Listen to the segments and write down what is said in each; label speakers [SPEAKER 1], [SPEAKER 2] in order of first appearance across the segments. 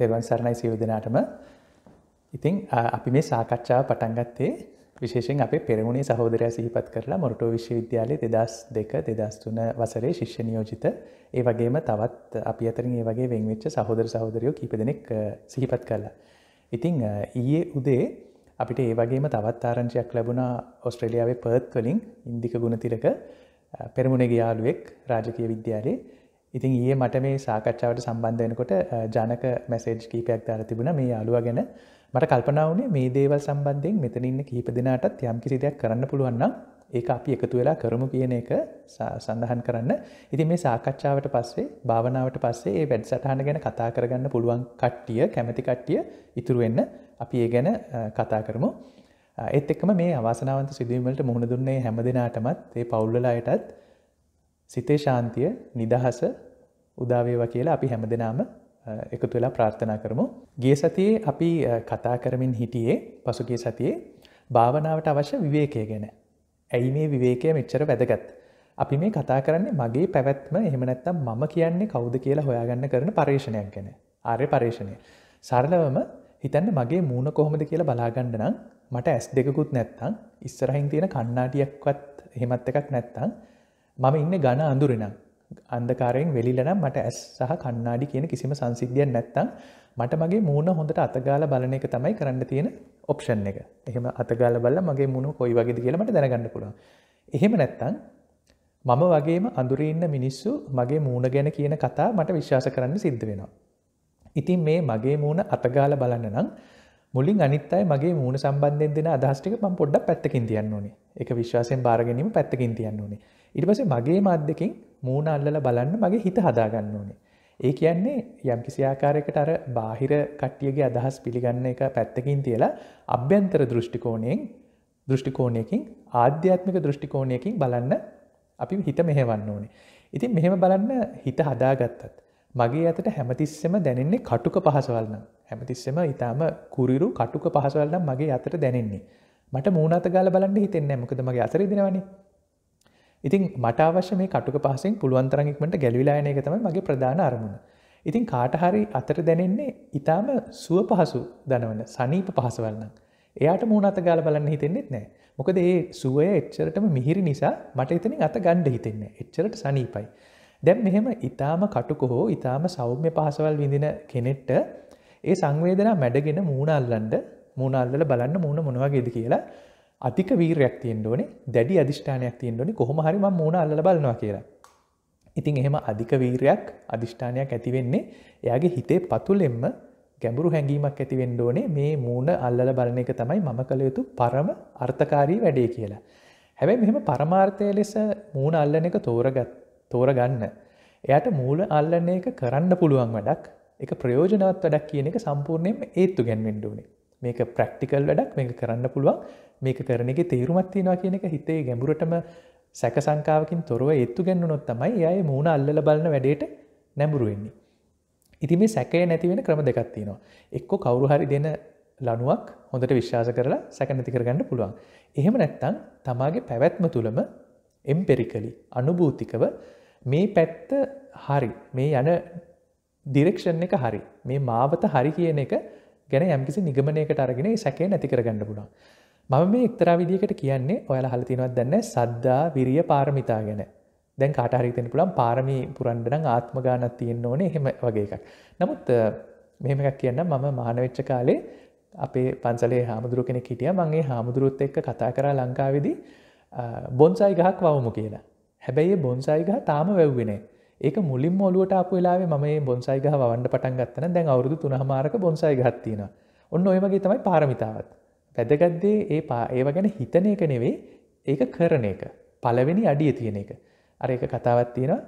[SPEAKER 1] තෙරුවන් සරණයි සියලු දෙනාටම ඉතින් අපි මේ සාකච්ඡාව පටන් ගත්තේ විශේෂයෙන් අපේ පෙරමුණේ සහෝදරය සිහිපත් කරලා මොරටෝ විශ්වවිද්‍යාලයේ 2002 2003 වසරේ ශිෂ්‍ය නියෝජිත ඒ වගේම තවත් අපි අතරින් ඒ වගේ වෙන් වෙච්ච සහෝදර සහෝදරියෝ කීප දෙනෙක් සිහිපත් කළා. ඉතින් ඊයේ උදේ අපිට ඒ වගේම තවත් ආරංචියක් ලැබුණා ඔස්ට්‍රේලියාවේ පර්ත් වලින් ඉන්දික ගුණතිලක පෙරමුණේ ගියාලුවෙක් රාජකීය විද්‍යාලයේ ඉතින් ඒ මට මේ සාකච්ඡාවට සම්බන්ධයනකොට ජනක මැසේජ් කීපයක් දාර තිබුණ මේ අලුව ගැන මට කල්පනාවනේ මේ දේවල් සම්බන්ධයෙන් මෙතනින්න කීප දෙනාටත් යම් කිසිදයක් කරන්න පුළුවන්න ඒක අපි එකතු වෙලා කරමු කියන එක සඳහන් කරන්න ඉති මේ සාකච්ඡාවට පස්සේ භාවනාවට පස්සේ ඒ වැඩ් සටහන ගැන කතා කරගන්න පුළුවන් කට්ටිය කැමති කට්ටිය ඉතුරුවෙන්න අපි ඒ ගැන කතා කරමු ඒත් එක්ම මේ අවාසනාවන්ත සිදුවීමට මුහුණ දුන්නේ හැම දෙනාටමත් ඒ පවුල්ලලායටත් සිතේ ශාන්තිය නිදහස උදාවේවා කියලා අපි හැම දෙනාම එකතු වෙලා ප්‍රාර්ථනා කරමු. ගිය සතියේ අපි කතා කරමින් හිටියේ පසුගිය සතියේ භාවනාවට අවශ්‍ය විවේකය ගැන. ඇයි මේ විවේකය මෙච්චර වැදගත්. අපි මේ කතා කරන්නේ මගේ පැවැත්ම එහෙමනැත්තම් මම කියන්නේ කවුද කියලා හොයාගන්න කරන පර්ේෂණයක් ගැන ආර්ය පර්ේෂණය. සරලවම හිතන්න මගේ මූුණ කොහොමද කියලා බලාගන්න නම් මට ඇස් දෙකුත් නැත්තං ඉස්සරහින් තියෙන කන්නාටියක්වත් එහෙමත් එකක් නැත්තං මම ඉන්න ගණ අඳුරෙනම් අන්දකාරයෙන් වෙලිලනම් මට ඇස් සහ කන්නාඩි කියන කිසිම සංසිද්ධියන් නැත්තං මට මගේ මූුණ හොඳට අතගාල බලන එක තමයි කරන්න තියෙන ඔප්ෂන් එක එහෙම අතගාල බල්ල මගේ මුණු කොයි වගේද කියලට දැනගන්න පුළුව එහෙම නැත්තං මම වගේම අඳුරඉන්න මිනිස්සු මගේ මූුණ ගැන කියන කතා මට විශ්වාස කරන්න සිද්ධ වෙනවා. ඉතින් මේ මගේ මූුණ අතගාල බලන්න නම් මුලින් අනිත් අයි මගේ මූුණ සම්බන්ධෙන් දෙෙන අදහස්ටික පම් පොඩ්ඩ පැත්තකින් තියන්න ඕනේ එක විශ්වාසයෙන් භාරගැනීම පැත්තකින් තියන්න ඕනේ ඉටපස මගේ මධ්‍යකින් මූුණ අල්ලල බලන්න මගේ හිත හදාගන්න ඕනේ. ඒ කියන්නේ යම් කිසිආකාරයකට අර බාහිර කට්ටියගේ අදහස් පිළිගන්න එක පැත්තකින් තියලා අභ්‍යන්තර දෘෂ්ටිකෝණයෙන් දෘෂ්ටිකෝණයකින් ආධ්‍යාත්මික දෘෂ්ටිකෝණයකින් බලන්න අපි හිත මෙහෙවන්න ඕනේ. ඉතින් මෙහෙම බලන්න හිත හදාගත්තත්. මගේ ඇතට හැමතිස්සෙම දැනෙන්නේ කටුක පහසවල්නම් හැමතිස්සෙම ඉතාම කුරිරු කටුක පහසවල්නම් මගේ අතට දැනෙන්නේ. මට මූනත ගාල බලන්න හිතෙන්නේ මොකද මගේ අතර දිනවන්නේ ඉතින් මට අවශ්‍ය මේ කටුක පහසෙන් පුළුවන්තරන්ෙක්මට ගැලවිලායන එක තම මගේ ප්‍රධාන අරමුණ. ඉතින් කාටහරි අතර දැනෙන්නේ ඉතාම සුව පහසු දනවන සනීප පහසවලන්න. එයාට මූුණනත ගාල බලන්න හිතෙන්නෙත් නෑ මොකද ඒ සුවය එච්චරටම මිහිරි නිසා මට එතනින් අත ගණ්ඩ හිතෙන්න එච්චරට සනීපයි. දැම් මෙහෙම ඉතාම කටුක හෝ ඉතාම සෞම්‍ය පහසවල් විඳින කෙනෙට්ට ඒ සංවේදනා මැඩගෙන මූුණල්ලන්ඩ මූුණල්ල බලන්න මූුණ මොනවගේද කියලා අතික වීරයක් තියෙන් ඕනේ දැඩි අධිෂ්ඨානයක් තියෙන් ඕනි කොහොම හරිම මූුණ අල්ල බලනවා කියලා. ඉතින් එහෙම අධික වීරයක් අධිෂ්ඨානයක් ඇතිවෙන්නේ එයාගේ හිතේ පතුලෙම්ම ගැඹුරු හැඟීමක් ඇතිවෙන්න ඕනේ මේ මූුණ අල්ල බලන එක තමයි මම කළ යුතු පරම අර්ථකාරී වැඩේ කියලා. හැබැයි මෙහෙම පරමාර්ථය ලෙස මූුණ අල්ලන එක තෝරගත් තෝරගන්න. එයට මූල අල්ලන එක කරන්න පුළුවන් වැඩක් එක ප්‍රයෝජනවත් වැඩක් කියන එක සම්පූර්ණයෙන් ඒත්තු ගැන්වෙන්ඩුවනේ මේක ප්‍රක්ටිකල් වැඩක් මේක කරන්න පුළුවන් මේක කරන එක තේරුමත්තිනවා කියන එක හිතේ ගැඹුරටම සැක සංකාවකින් තොරව එත්තු ගැන්නුනොත් තමයි අය මූුණ අල්ල බලන වැඩට නැඹුරුවෙන්නේ. ඉති මේ සැකය නැතිවෙන ක්‍රම දෙකත්තිනවා. එක්කො කවුරුහරි දෙන ලනුවක් හොඳට විශ්වාස කරලා සැකනැති කරගන්න පුළුවන්. එහෙම නැත්තන් තමාගේ පැවැත්ම තුළම එම්පෙරිකලි අනුභූතිකව මේ පැත්ත හරි මේ යන දිරක්ෂණ එක හරි මේ මාවත හරි කියන එක ගැන යම්කිසි නිගමනයකට අරගෙන සැකේ නැති කරගන්න පුළා. මම මේ එක්තරා විදිකට කියන්නේ ඔයාල හලතිනවත් දන්න සද්දා විරිය පාරමිතා ගැන දැන් කාටහරිතෙන පුළන් පාරමී පුරන්ඩන ආත්ම ගානත් තියෙන්න්න ඕනේ හෙම වගේ එකක්. නමුත් මෙහෙම එකක් කියන්න මම මහනවෙච්ච කාලේ අපේ පන්සලේ හාමුදුරුව කෙනෙ හිටිය මගේ හාමුදුරුවත් එක්ක කතා කරා ලංකාවෙදී බොන්සයි ගහක් වවමු කියලා. හැබැයි බොන්සයි ගහ තාම වැැව්වෙනේ ඒක මුලින් ඔලුවට අප වෙලාේ ම බොන්සයිගහ වන්ඩ පටන් ගත්තන දැන් අවුදු තුනහමාරක බොන්සයි ගත්තින ඔන්න ඔයමගේ තමයි පාරමිතාවත්. වැදගත්දේ ඒ පා ඒව ගැන හිතන එක නෙවෙයි ඒක කරන එක පලවෙනි අඩිය තියෙන එක. අර එක කතාවත් තියෙන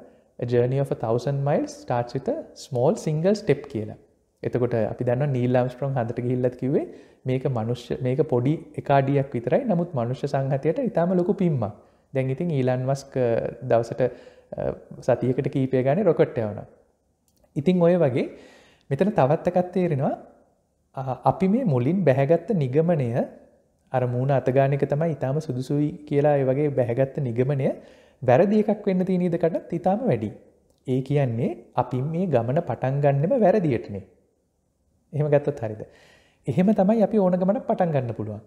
[SPEAKER 1] ජර්නි of 1000 මයිල් ටාච් විත ස්මෝල් සිංගල් ස්ටෙප් කියලා. එතකොට අපි දන්න නීල්ලාම් ස්ට්‍රෝන් හඳට ගිල්ලත් කිවේ මේක මනුෂ්‍ය මේක පොඩි එකාඩියක් විතරයි නමුත් මනුෂ්‍ය සංහතියට ඉතාම ලොකු පිම්මක් දැන් ඉතින් ඊලන් වස්ක දවසට සතියකට කීපය ගන රොකට් යවන. ඉතිං ඔය වගේ මෙතන තවත්තකත්තේරෙනවා අපි මේ මුලින් බැහැගත්ත නිගමනය අර මූුණ අතගානක තමයි ඉතාම සුදුසුයි කියලා ඒ වගේ බැහැගත්ත නිගමනය වැරදි එකක් වෙන්න තියනීදකටත් ඉතාම වැඩි. ඒ කියන්නේ අපි මේ ගමන පටන්ගන්නෙම වැරදිටනේ. එහෙම ගත්තත් හරිද. එහෙම තමයි අපි ඕන ගමන පටන් ගන්න පුළුවන්.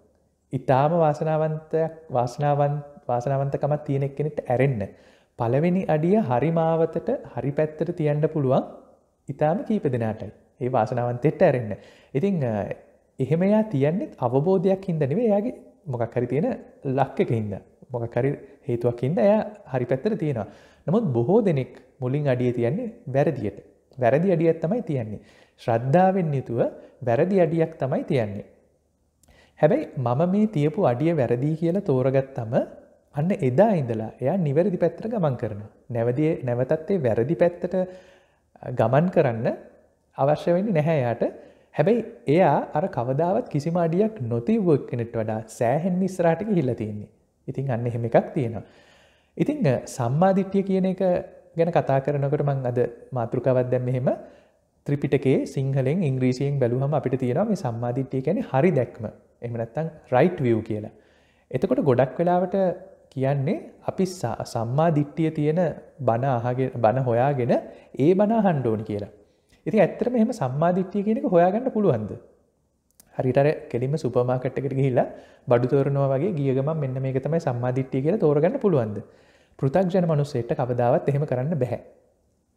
[SPEAKER 1] ඉතාම වාසනාවන්තයක් වාසනාවන් වාසනාවන්තකමත් තියෙනෙක් කෙනෙට ඇරෙන්න්න. පළවෙනි අඩිය හරිමාවතට හරි පැත්තට තියන්න පුළුවන් ඉතාම කීප දෙනාටයි ඒ වාසනාවන් තෙට්ට ඇරෙන්න්න. ඉතිං එහෙම එයා තියන්නෙත් අවබෝධයක් හිදනව එයාගේ මොකක් හරි තියෙන ලක්කකඉන්න. මොකකරි හේතුවක්කින්ද එය හරි පැත්තර තියෙනවා. නමුත් බොහෝ දෙනෙක් මුලින් අඩිය තියන්නේ වැරදියට. වැරදි අඩියත් තමයි තියන්නේ. ශ්‍රද්ධාවෙන් යුතුව වැරදි අඩියක් තමයි තියන්නේ. හැබැයි මම මේ තියපු අඩිය වැරදිී කියලා තෝරගත්තම අන්න එදා ඉඳලා එයා නිවැරදි පැත්තට ගමන් කරන. නැවදිය නැවතත්තේ වැරදි පැත්තට ගමන් කරන්න අවශ්‍ය වෙන්න නැහැ එයාට හැබැයි එයා අර කවදාවත් කිසිම අඩියක් නොතිව්වක් කෙනෙට වඩා සෑහෙන් ඉස්රාටික හිල්ලතියන්නේ. ඉතින් අන්න එහෙම එකක් තියෙනවා. ඉතිං සම්මාධිට්්‍යිය කියන එක ගැන කතා කරනකට මං අද මාතෘකාවත් දැම් මෙහෙම ත්‍රිපිටකේ සිංහලෙන් ඉංග්‍රීසියෙන් බැලුහම අපිට තියෙනවා මේ සම්මාධිට්්‍යිය ගැන හරි දැක්ම එමනත්තං රයිට් වියව් කියලා. එතකොට ගොඩක් වෙලාවට කියන්නේ අපි සම්මා දිට්ටිය තියෙන බණ බණ හොයාගෙන ඒ බනා හන්්ඩෝනි කියලා. ඉති ඇත්තර මෙහම සම්මාධිට්ටිය කියෙනෙක හොයාගන්න පුළුවන්ද. හරිටර කෙලිම සුපමාකට්කට ගහිලා බඩුතෝරනවා වගේ ගියගම මෙන්න මේක තමයි සම්මාධිට්ටිය කියලා තෝරගන්න පුළුවන්ද. පෘතක්ජන මනුස්සේට කවදාවත් එහෙම කරන්න බැහැ.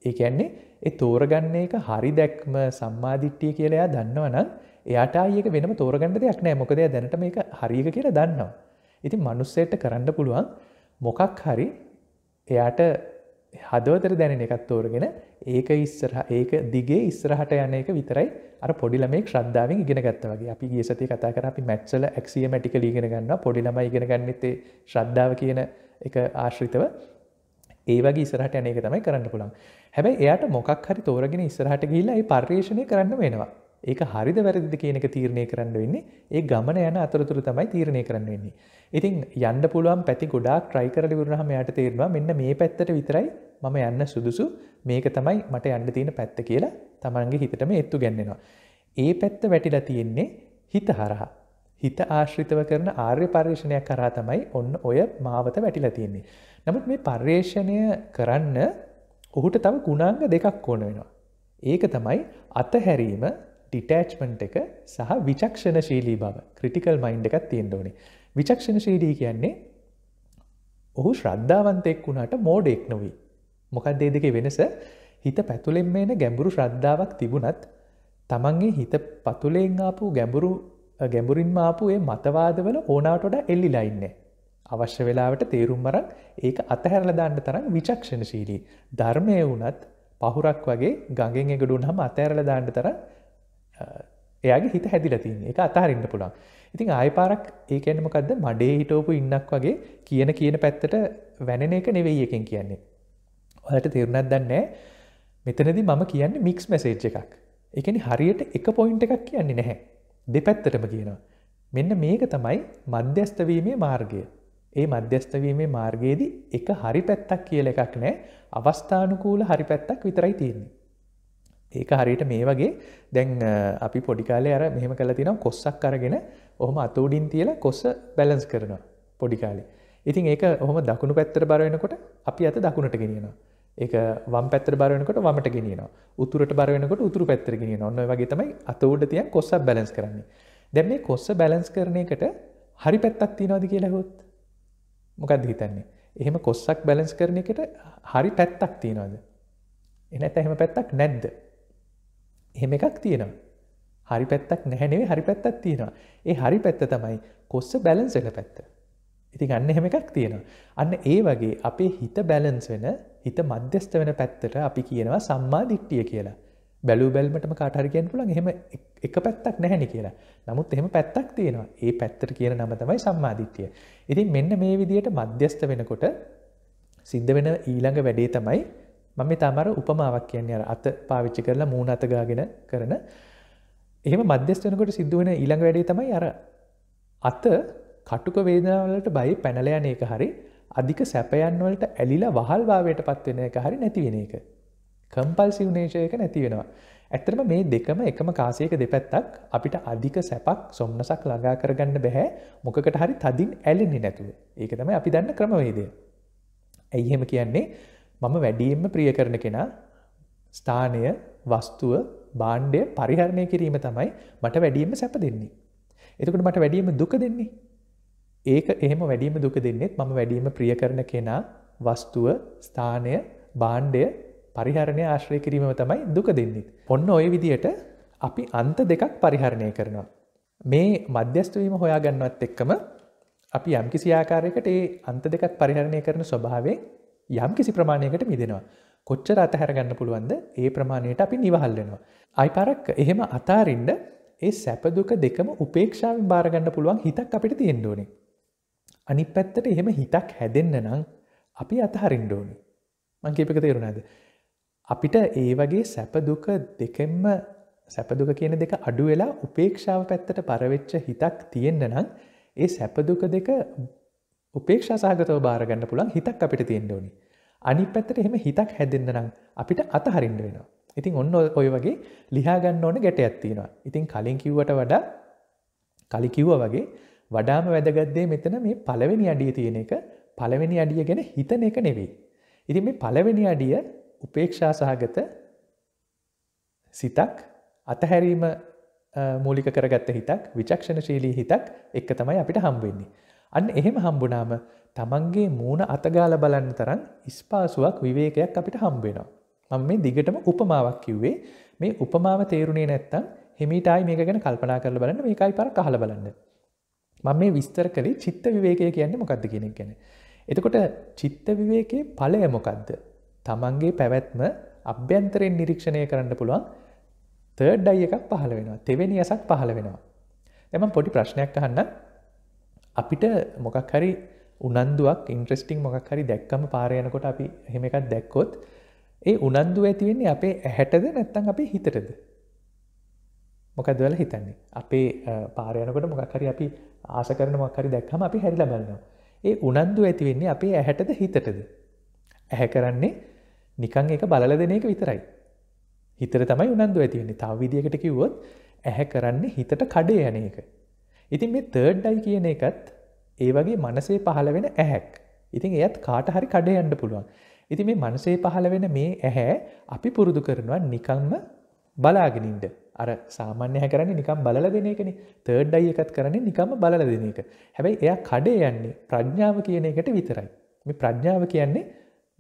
[SPEAKER 1] ඒ ඇන්නේ ඒ තෝරගන්න එක හරි දැක්ම සම්මාධිට්ටිය කියලයා දන්නවනම් එයාට ඒක වෙනම තෝරගන්න දෙයක් නෑ මොකදය දැනට මේක හරික කියලා දන්නවා. ඉති මනුස්සයට කරන්න පුළුවන් මොකක් හරි එයාට හදවතර දැනෙන එකත් තෝරගෙන ඒක ඉස්සරහ ඒක දිගේ ඉස්සරහට යන එක විතරයි අර පොඩිලමේ ශ්‍රද්ධාවෙන් ඉගෙනගත්ත වගේ අපි ගේ සති කතා කර අපි මැට්සල ඇක්සියමටිකල ඉගෙන ගන්න පොඩිලම ඉගෙන ගන්නත්තේ ශ්‍රද්ධාව කියන එක ආශ්‍රිතව ඒ වගේ ඉස්සරහට යන එක තමයි කරන්න පුළන් හැබැයි එයාට මොකක් හරි තෝරගෙන ඉස්සරහට ගිල්ලා ඒ පර්යේෂණය කරන්න වෙනවා ඒක හරිද වැරදිද කියන එක තීරණය කරන්න වෙන්නේ ඒ ගමන යන අතරතුර තමයි තීරණය කරන්න වෙන්නේ. ඉතින් යන්න පුළුවන් පැති ගොඩාක් ට්‍රයි කරල වුණහම යට තේරෙනවා මෙන්න මේ පැත්තට විතරයි මම යන්න සුදුසු මේක තමයි මට යන්න තියෙන පැත්ත කියලා තමන්ගේ හිතටම එත්තු ගැන්නෙනවා. ඒ පැත්ත වැටිලා තියෙන්නේ හිත හරහා. හිත ආශ්‍රිතව කරන ආර්ය පර්යේෂණයක් කරා තමයි ඔන්න ඔය මාවත වැටිලා තියෙන්නේ. නමුත් මේ පර්යේෂණය කරන්න ඔහුට තම ගුණාංග දෙකක් ඕන වෙනවා. ඒක තමයි අතහැරීම ටිටෑච්මන්ට් එක සහ විචක්ෂණශීලී බව ක්‍රටිකල් මයින්් එකත් තියෙන්ඩෝනේ විචක්ෂණශීලී කියන්නේ ඔහු ශ්‍රද්ධාවන්තෙක් වුණට මෝඩෙක් නොවී. මොකක්දේ දෙක වෙනස හිත පැතුලෙන් මේන ගැඹුරු ශ්‍රද්ධාවක් තිබුණත් තමන්ගේ හිත පතුලෙන් ආපු ගැඹුරු ගැඹුරින් ආපු ඒ මතවාදවල ඕනාටොඩ එල්ලි ලයින්නේ. අවශ්‍ය වෙලාවට තේරුම් මරන් ඒක අතහැරලදාන්න තරම් විචක්ෂණශීලී. ධර්මය වනත් පහුරක් වගේ ගඟෙන් එකඩුන් හම අතෑරලදාන්න තරම් එයාගේ හිත හැදිලතින් එක අතාරන්න පුළන් ඉතින් ආයපාරක් ඒකනමකක්ද මඩේ හිටෝපු ඉන්නක් වගේ කියන කියන පැත්තට වැනෙන එක නෙවෙයි එකෙන් කියන්නේ ඔහට තෙරුණත් දන්නෑ මෙතනදි මම කියන්න මික්ස් මැසේජ් එකක් එකනි හරියට එක පොයින්ට එකක් කියන්නේ නැහැ දෙපැත්තටම කියනවා මෙන්න මේක තමයි මධ්‍යස්ථවීමේ මාර්ගය ඒ මධ්‍යස්ථවීමේ මාර්ගයේදී එක හරි පැත්තක් කියල එකක් නෑ අවස්ථානුකූල හරි පැත්තක් විතරයි තියෙන්නේ ඒක හරියට මේ වගේ දැන් අපි පොඩිකාලේ අර මෙහෙම කල තිනම් කොස්සක් අරගෙන ඔහොම අතෝඩින් තියලා කොස්ස බැලන්ස් කරනවා පොඩිකාලේ ඉතින් ඒක ඔහොම දකුණු පැත්තර බරවෙනකොට අපි අත දකුණට ගෙනියනවා ඒක වම් පැත්තර බරවෙනකොට වමට ගෙනියනවා උතුරට බරවෙනකොට උතුරු පැත්තර ගෙනියන ඔන්න වගේ තමයි අත උඩ තියන් කොස්ස බැලන්ස් කරන්නේ දැන් මේ කොස්ස බැලන්ස් කරන එකට හරි පැත්තක් තියනවාද කියලා හොත් මොකක්ද හිතන්නේ එහෙම කොස්සක් බැලන්ස් කරන එකට හරි පැත්තක් තියනවාද එනැත එහෙම පැත්තක් නැද්ද එහෙම එකක් තියෙනවා. හරි පැත්තක් නැහැනේ හරි පැත්තක් තියෙනවා. ඒ හරි පැත්ත තමයි කොස්ස බැලන්ස් වෙන පැත්ත. ඉති ගන්න එහෙම එකක් තියෙනවා. අන්න ඒ වගේ අපේ හිත බැලන්ස් වෙන හිත මධ්‍යස්ථ වෙන පැත්තට අපි කියනවා සම්මා දිට්ටිය කියලා. බැලූ බැල්මටම කාටහරිගෙන් පුළන් එහෙම එක පැත්තක් නැහැනි කියලා. නමුත් එහෙම පැත්තක් තියෙනවා. ඒ පැත්තට කියන නම තමයි සම්මාධිට්්‍යය. ඉතින් මෙන්න මේ විදියට මධ්‍යස්ථ වෙනකොට සිද්ධ වෙන ඊළඟ වැඩේ තමයි මම තාමර උපමාවක් කියන්නේ අර අත පාවිච්චි කරලා මූුණ අතගාගෙන කරන එහෙම මධ්‍යස්ටනකොට සිද්ධුවන ඊළඟ වැඩේ තමයි අර අත කටුක වේදනාවලට බයි පැනලයන එක හරි අධික සැපයන්වලට ඇලිලා වහල්භාවයට පත්වෙන එක හරි නැතිවෙන එක. කම්පල් සිවනේශයක නැති වෙනවා. ඇත්තරම මේ දෙකම එකම කාසයක දෙපැත්තක් අපිට අධික සැපක් සොම්න්නසක් ළඟා කරගන්න බැහැ මොකට හරි තදින් ඇලෙන්නේ නැතුව. ඒක තමයි අපි දන්න ක්‍රමවේදය. ඇයිහෙම කියන්නේ මම වැඩියෙන්ම ප්‍රිය කරන කෙනා ස්ථානය වස්තුව බාණ්ඩය පරිහරණය කිරීම තමයි මට වැඩියීම සැප දෙන්නේ. එතකට මට වැඩියීම දුක දෙන්නේ. ඒක එහෙම වැඩියීම දුක දෙන්නෙත් මම වැඩියීම ප්‍රිය කරන කෙනා වස්තුව ස්ථානය බාණ්ඩය පරිහරණය ආශ්‍රය කිරීම තමයි දුක දෙන්නෙත්. ඔන්න ඔය විදියට අපි අන්ත දෙකක් පරිහරණය කරනවා. මේ මධ්‍යස්තුවීම හොයා ගන්නවත් එක්කම අපි යම්කිසි ආකාරයකට ඒ අන්ත දෙකක් පරිහරණය කරන ස්වභාවේ යම් කිසි ප්‍රමාණයකට මිදෙනවා. කොච්චර අතහැරගන්න පුළුවන්ද ඒ ප්‍රමාණයට අපි නිවහල් වෙනවා. අයිපරක් එහෙම අතාරින්ඩ ඒ සැපදුක දෙකම උපේක්ෂාවෙන් භාරගන්න පුළුවන් හිතක් අපිට තියෙන්ඩෝනි. අනි පැත්තට එහෙම හිතක් හැදෙන්න්න නම් අපි අතහරින්ඩෝනි. මංකේපක තේරුණාද. අපිට ඒ වගේ සැපදුක දෙකෙන්ම සැපදුක කියන දෙක අඩු වෙලා උපේක්ෂාව පැත්තට පරවෙච්ච හිතක් තියෙන්න්න නම් ඒ සැපදුක දෙක උපේක්ෂා සහගතව බාරගන්න පුළන් හිතක් අපිට තියෙන්න්න ඕනි. අනි පැත්තට එහෙම හිතක් හැදෙන්න්නනම් අපිට අතහරින්ඩ වෙනවා. ඉතින් ඔන්න ඔය වගේ ලිහාගන්න ඕන ගැට ඇත්තිෙනවා. ඉතින් කලින් කිව්වට වඩා කලිකිව්ව වගේ වඩාම වැදගත්දේ මෙතන මේ පළවෙනි අඩිය තියෙන එක පළවෙනි අඩිය ගැන හිතන එක නෙවෙයි. ඉතින් මේ පළවෙනි අඩිය උපේක්ෂා සහගත සිතක් අතහැරීම මූලික කරගත්ත හිතක් විචක්ෂණශීලී හිතක් එක්ක තමයි අපිට හම්බවෙන්නේ. අන්න එහෙම හම්බුනාම තමන්ගේ මූුණ අතගාල බලන්න තරන් ඉස්පාසුවක් විවේකයක් අපිට හම්බෙනවා. මම මේ දිගටම උපමාවක් කිව්වේ මේ උපමාව තේරුණේ නැත්තම් හෙමිටයි මේක ගැන කල්පනා කරල බලන්න මේකයි පර කහල බලන්න. මං මේ විස්තර කළේ චිත්ත විවේකය කියන්නේ මොකක්ද කියෙනෙක් ගැන. එතකොට චිත්ත විවේකයේ පලය මොකක්ද. තමන්ගේ පැවැත්ම අභ්‍යන්තරයෙන් නිරීක්ෂණය කරන්න පුළුවන් තර්ඩ් අයි එකක් පහළ වෙනවා තෙවෙනි අසක් පහළ වෙනවා. එම පොඩි ප්‍රශ්නයක් අහන්න අපිට මොකක් හරි උනන්දුවක් ඉන්ට්‍රෙස්ටිං මොකක් හරි දැක්කම පාරයනකොට අපි හෙම එකක් දැක්කොත් ඒ උනන්දුව ඇතිවෙන්නේ අපේ ඇහැටද නැත්තන් අපේ හිතටද මොකදවල හිතන්නේ අපේ පාරයනකොට මොකක්හරි අපි ආස කරන මොක්හරි දැක්හම අපි හැරිල බලන්නවා ඒ උනන්දු ඇතිවෙන්නේ අපේ ඇහැටද හිතටද ඇහැ කරන්නේ නිකං එක බලල දෙන එක විතරයි හිතර තමයි උනන්දු ඇතිවෙන්නේ තව විදිකට කිව්වොත් ඇහැ කරන්නේ හිතට කඩේ යන එක ඉතින් මේ තර්ඩ්ඩයි කියන එකත් ඒ වගේ මනසේ පහළ වෙන ඇහැක්. ඉතින් එයත් කාට හරි කඩේ යන්න පුළුවන්. ඉති මේ මනසේ පහළ වෙන මේ ඇහැ අපි පුරුදු කරනවා නිකම්ම බලාගෙනින්ට. අර සාමාන්‍යය කරන්නේ නිකම් බලල දෙන එකන තර්ඩ් අයි එකත් කරන්නේ නිකම බලල දෙන එක. හැබැයි එයා කඩේ යන්නේ ප්‍රඥාව කියන එකට විතරයි. මේ ප්‍රඥාව කියන්නේ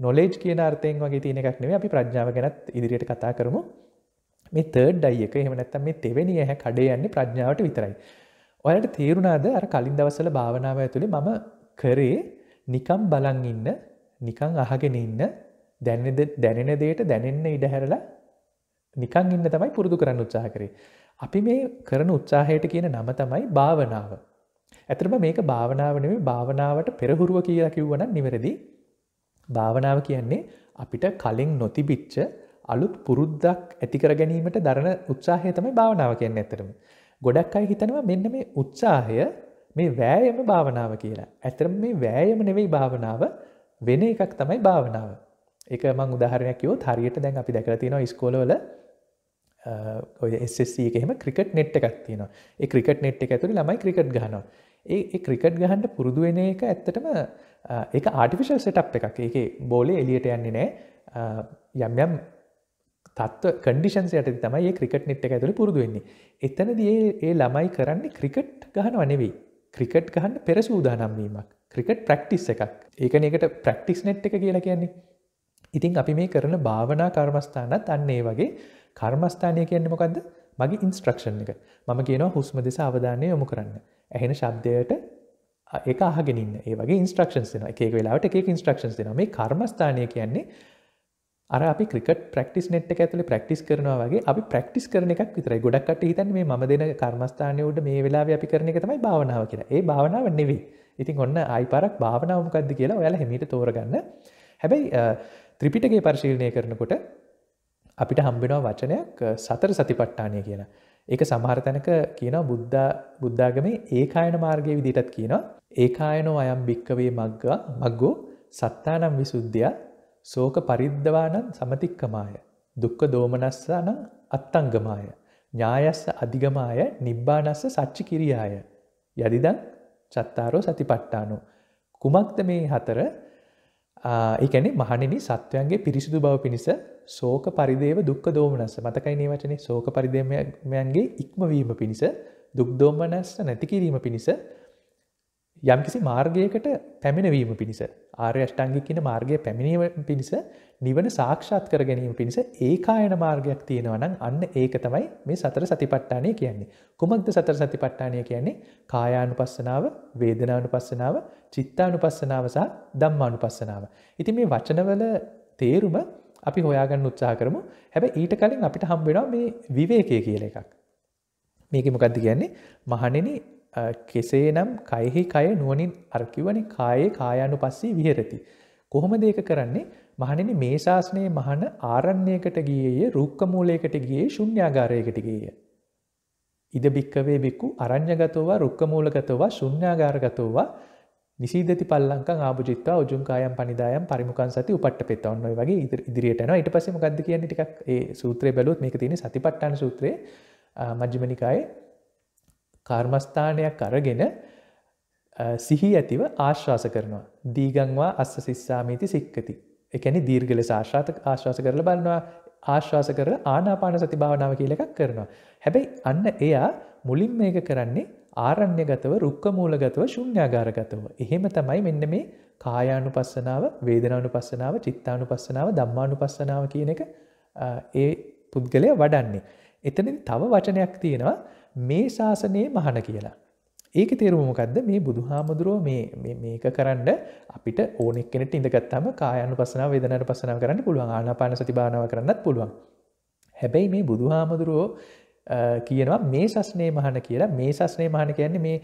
[SPEAKER 1] නොලේජ් කියන අර්ථයෙන් වගේ තියෙන එකක් නෙවේ අපි ප්‍රඥාව ගැනත් ඉදිරියට කතා කරමු. මේ තර්ඩ් අයි එක එහෙම නැත්තම් මේ තෙවෙනි ඇහැ කඩේ යන්නේ ප්‍රඥාවට විතරයි. ඔයට තේරුණාද අර කලින් දවසල භාවනාව ඇතුළේ මම කරේ නිකම් බලන් ඉන්න නිකං අහගෙන ඉන්න දැනෙන දේට දැනෙන්න ඉඩහැරලා නිකං ඉන්න තමයි පුරුදු කරන්න උත්සාහ කරේ. අපි මේ කරන උත්සාහයට කියන නම තමයි භාවනාව. ඇතරම මේක භාවනාවනේ භාවනාවට පෙරහුරුව කියලා කිව්වන නිවැරදි භාවනාව කියන්නේ අපිට කලින් නොතිබිච්ච අලුත් පුරුද්දක් ඇතිකර ගැනීමට දරන උත්සාහය තමයි භාවනාව කියන්නේ ඇතරම. ගොඩක් අයි හිතනවා මෙන්න මේ උත්සාහය මේ වෑයම භාවනාව කියලා. ඇතරම මේ වෑයම නෙවෙයි භාවනාව වෙන එකක් තමයි භාවනාව. එක මං උදාහරණයක්යෝ හරියට දැන් අපි දැකලතිනවා ස්කෝලවල ඔය එස්සක එහෙම ක්‍රිකට් නෙට් එකක් තියෙනවා ඒ ක්‍රිකට් නෙට් එක ඇතුළ ළමයි ක්‍රිකට් ගහනවා ඒ ක්‍රිකට් ගහන්ට පුරුදුවෙන එක ඇත්තටම ඒ ආටිෆිශල් සටප් එකක් ඒ බෝලේ එලියට යන්නේ නෑ යම් යම් තත්ව කඩිෂන්ස් යටති තමයි ඒ ක්‍රිකට් නිට් එක ඇතුළ පුරදුවෙන්නේ එතනදඒ ඒ ළමයි කරන්නේ ක්‍රිකට් ගහන වනෙවෙයි ක්‍රිකට් ගහන්න පෙර සූදානම්වීමක් ක්‍රිකට් ප්‍රක්ටිස් එකක් ඒකන එකට ප්‍රක්ටිස් නෙට් එක කියලා කියන්නේ ඉතින් අපි මේ කරන භාවනා කර්මස්ථානත් අන්නේ වගේ කර්මස්ථානය කියන්නේ මොකක්ද මගේ ඉන්ස්ට්‍රක්ෂන් එක මම කියනවා හුස්ම දෙස අවධානය යොමු කරන්න ඇහෙන ශබ්දයට එක අහගෙනන්න ඒවගේ ඉන්ස්ට්‍රක්ෂන්ස් න එක වෙලාට එක ඉන්ස්ට්‍රක්ෂන්ස් න මේ කර්මස්ථානය කියන්නේ අර අපි ක්‍රිකට ප්‍රක්ටිස් නෙට් එක ඇතුළ ප්‍රක්ටිස් කරනවා වගේ අපි ප්‍රක්ටිස් කරන එකක් විතරයි ගොඩක්ට හිතන් මේ ම දෙන කර්මස්ථානය උඩ මේ වෙලා අපි කරන එක තමයි භාවනාව කියලා ඒ භාවනාව නෙවෙයි ඉතින් ඔන්න අයිපරක් භාවනාවමකක්ද කියලා ඔයාල හෙමිට තෝරගන්න හැබැයි ත්‍රිපිටගේ පරිශීලනය කරනකොට අපිට හම්බෙනවා වචනයක් සතර සතිපට්ටානය කියන ඒක සමහරතැනක කියන බුද්ධ බුද්ධාගම ඒකායන මාර්ගය විදිටත් කියන ඒකායනෝ අයම් භික්කවේ මක්ග මක්ගෝ සත්තානම් විසුද්ධියත් සෝක පරිද්දවානන් සමතික්කමාය. දුක්ක දෝමනස්සාන අත්තංගමාය. ඥායස්ස අධිගමාය නිබ්බානස්ස සච්චි කිරියාය. යදිදන් චත්තාරෝ සති පට්ටානු. කුමක්ද මේ හතර ඒකැනෙ මහනෙනි සත්වයන්ගේ පිරිසිදු බව පිණිස සෝක පරිදේව දුක් දෝමනස්ස මතකයිනේ වචනේ සෝක පරිදේමයන්ගේ ඉක්මවීම පිණිස දුක්දෝමනස්ස නැතිකිරීම පිණිස යම්කිසි මාර්ගයකට පැමිණවීම පිණිස ආර්ය අෂ්ටංගික කියන මාර්ගය පැමිණීම පිණිස නිවන සාක්ෂාත් කර ගැනීම පිණිස ඒකායන මාර්ගයක් තියෙනවනම් අන්න ඒක තමයි මේ සතර සතිපට්ඨානය කියන්නේ. කුමක්ද සතර සතිපට්ඨානය කියන්නේ? කායානුපස්සනාව, වේදනානුපස්සනාව, චිත්තානුපස්සනාව සහ ධම්මානුපස්සනාව. ඉතින් මේ වචනවල තේරුම අපි හොයාගන්න උත්සාහ කරමු. හැබැයි ඊට කලින් අපිට හම්බ වෙනවා මේ විවේකය කියලා එකක්. මේක මොකද්ද කියන්නේ? මහණෙනි කෙසේ නම් කයෙහි කය නුවනින් අර්කිවන කායේ කායානු පස්සේ විහරති. කොහොම දෙක කරන්නේ මහනෙන මේ ශාසනය මහන ආරණ්‍යයකට ගියයේ රුක්කමූලයකට ගියේ ශුන්්‍යාගාරයකට ගිය. ඉද භික්කවේ බික්කු අරං්‍යගතවා රුක්කමූලගතවා ශුන්්‍යාගාරගතවා නිසිදති පල්ලංක ආභජිත්වා උජුන්කායම් පනිදායම් පරිමුකන් සති උපට පෙත් ඔන්නයි වගේ ඉදිරියටන ඉට පසම ගද කියන්න ටික් ඒ සූත්‍රය බැලුත් මේක තියෙන සතිපට්ටාන සූත්‍රය මජ්ජිමනිකායේ කර්මස්ථානයක් අරගෙන සිහි ඇතිව ආශ්වාස කරනවා. දීගංවා අස්ස සිස්සාමීති සික්කති. එකැනි දීර්ග ලෙස ආශ්ාතක ආශ්වාස කරල බලන්නවා ආශ්වාස කර ආනාපාන සති භාවනාව කියල එකක් කරනවා. හැබැයි අන්න එයා මුලින් මේක කරන්නේ ආරණ්‍ය ගතව රුක්කමූල ගතව ශුන්්‍යාගාරගතව. එහෙම තමයි මෙන්න මේ කායානු පස්සනාව වේදනානු පස්සනාව චිත්තානු පස්සනාව දම්මානු පස්සනාව කියන එක ඒ පුද්ගලය වඩන්නේ. එතනින් තව වචනයක් තියෙනවා මේ ශාසනයේ මහන කියලා. ඒක තේරුමකක්ද මේ බුදුහාමුදුරුව මේක කරන්න අපිට ඕනෙක් කෙනෙට ඉඳගත්තම කායනු පසන වෙදනට පසන කරන්න පුළුවන් ආනාපාන සතිභානාව කරන්නත් පුළුවන්. හැබැයි මේ බුදුහාමුදුරුවෝ කියනවා මේ සස්නේ මහන කියලා මේ සස්නේ මහන කියන්නේ මේ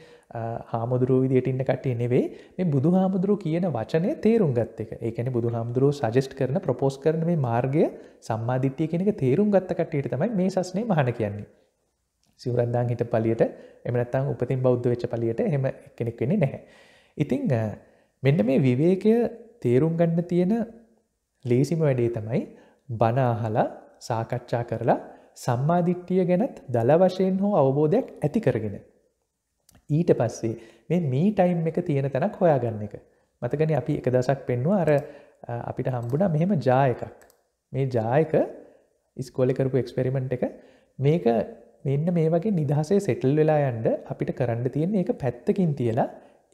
[SPEAKER 1] හාමුදුරුව විදියට ඉන්න කට්ටිය නෙවේ මේ බුදු හාමුදුරුව කියන වචනය තේරුම් ගත් එක ඒකැන බුදු හාමුදුරුව සජෙස්ට් කරන ප්‍රපෝස් කරන මේ මාර්ගය සම්මාධිත්‍යය කෙනෙක තේරුම් ගත්ත කට්ටියට තමයි මේ සස්නේ මහන කියන්නේ. සිවරන්දාන් හිට පලියට එමනත්තං උපතින් බෞද්ධ වෙච්ච පලියට හෙම කෙනෙක් වෙන්නේ නැහැ. ඉතිං මෙන්න මේ විවේකය තේරුම් ගන්න තියෙන ලේසිම වැඩේ තමයි බනාහලා සාකච්ඡා කරලා සම්මාධිට්ටිය ගැනත් දළ වශයෙන් හෝ අවබෝධයක් ඇති කරගෙන. ඊට පස්සේ මේ මී ටයිම් එක තියෙන තැනක් හොයාගන්න එක. මතකන අපි එක දසක් පෙන්වා අර අපිට හම්බුණා මෙහෙම ජායකක්. මේ ජායක ඉස්කෝලෙ කරපු එක්ස්පෙරිමෙන්ට් එක මේක මෙන්න මේ වගේ නිදහසේ සෙටල් වෙලා යන්ඩ අපිට කරන්න තියෙන එක පැත්තකින් තියලා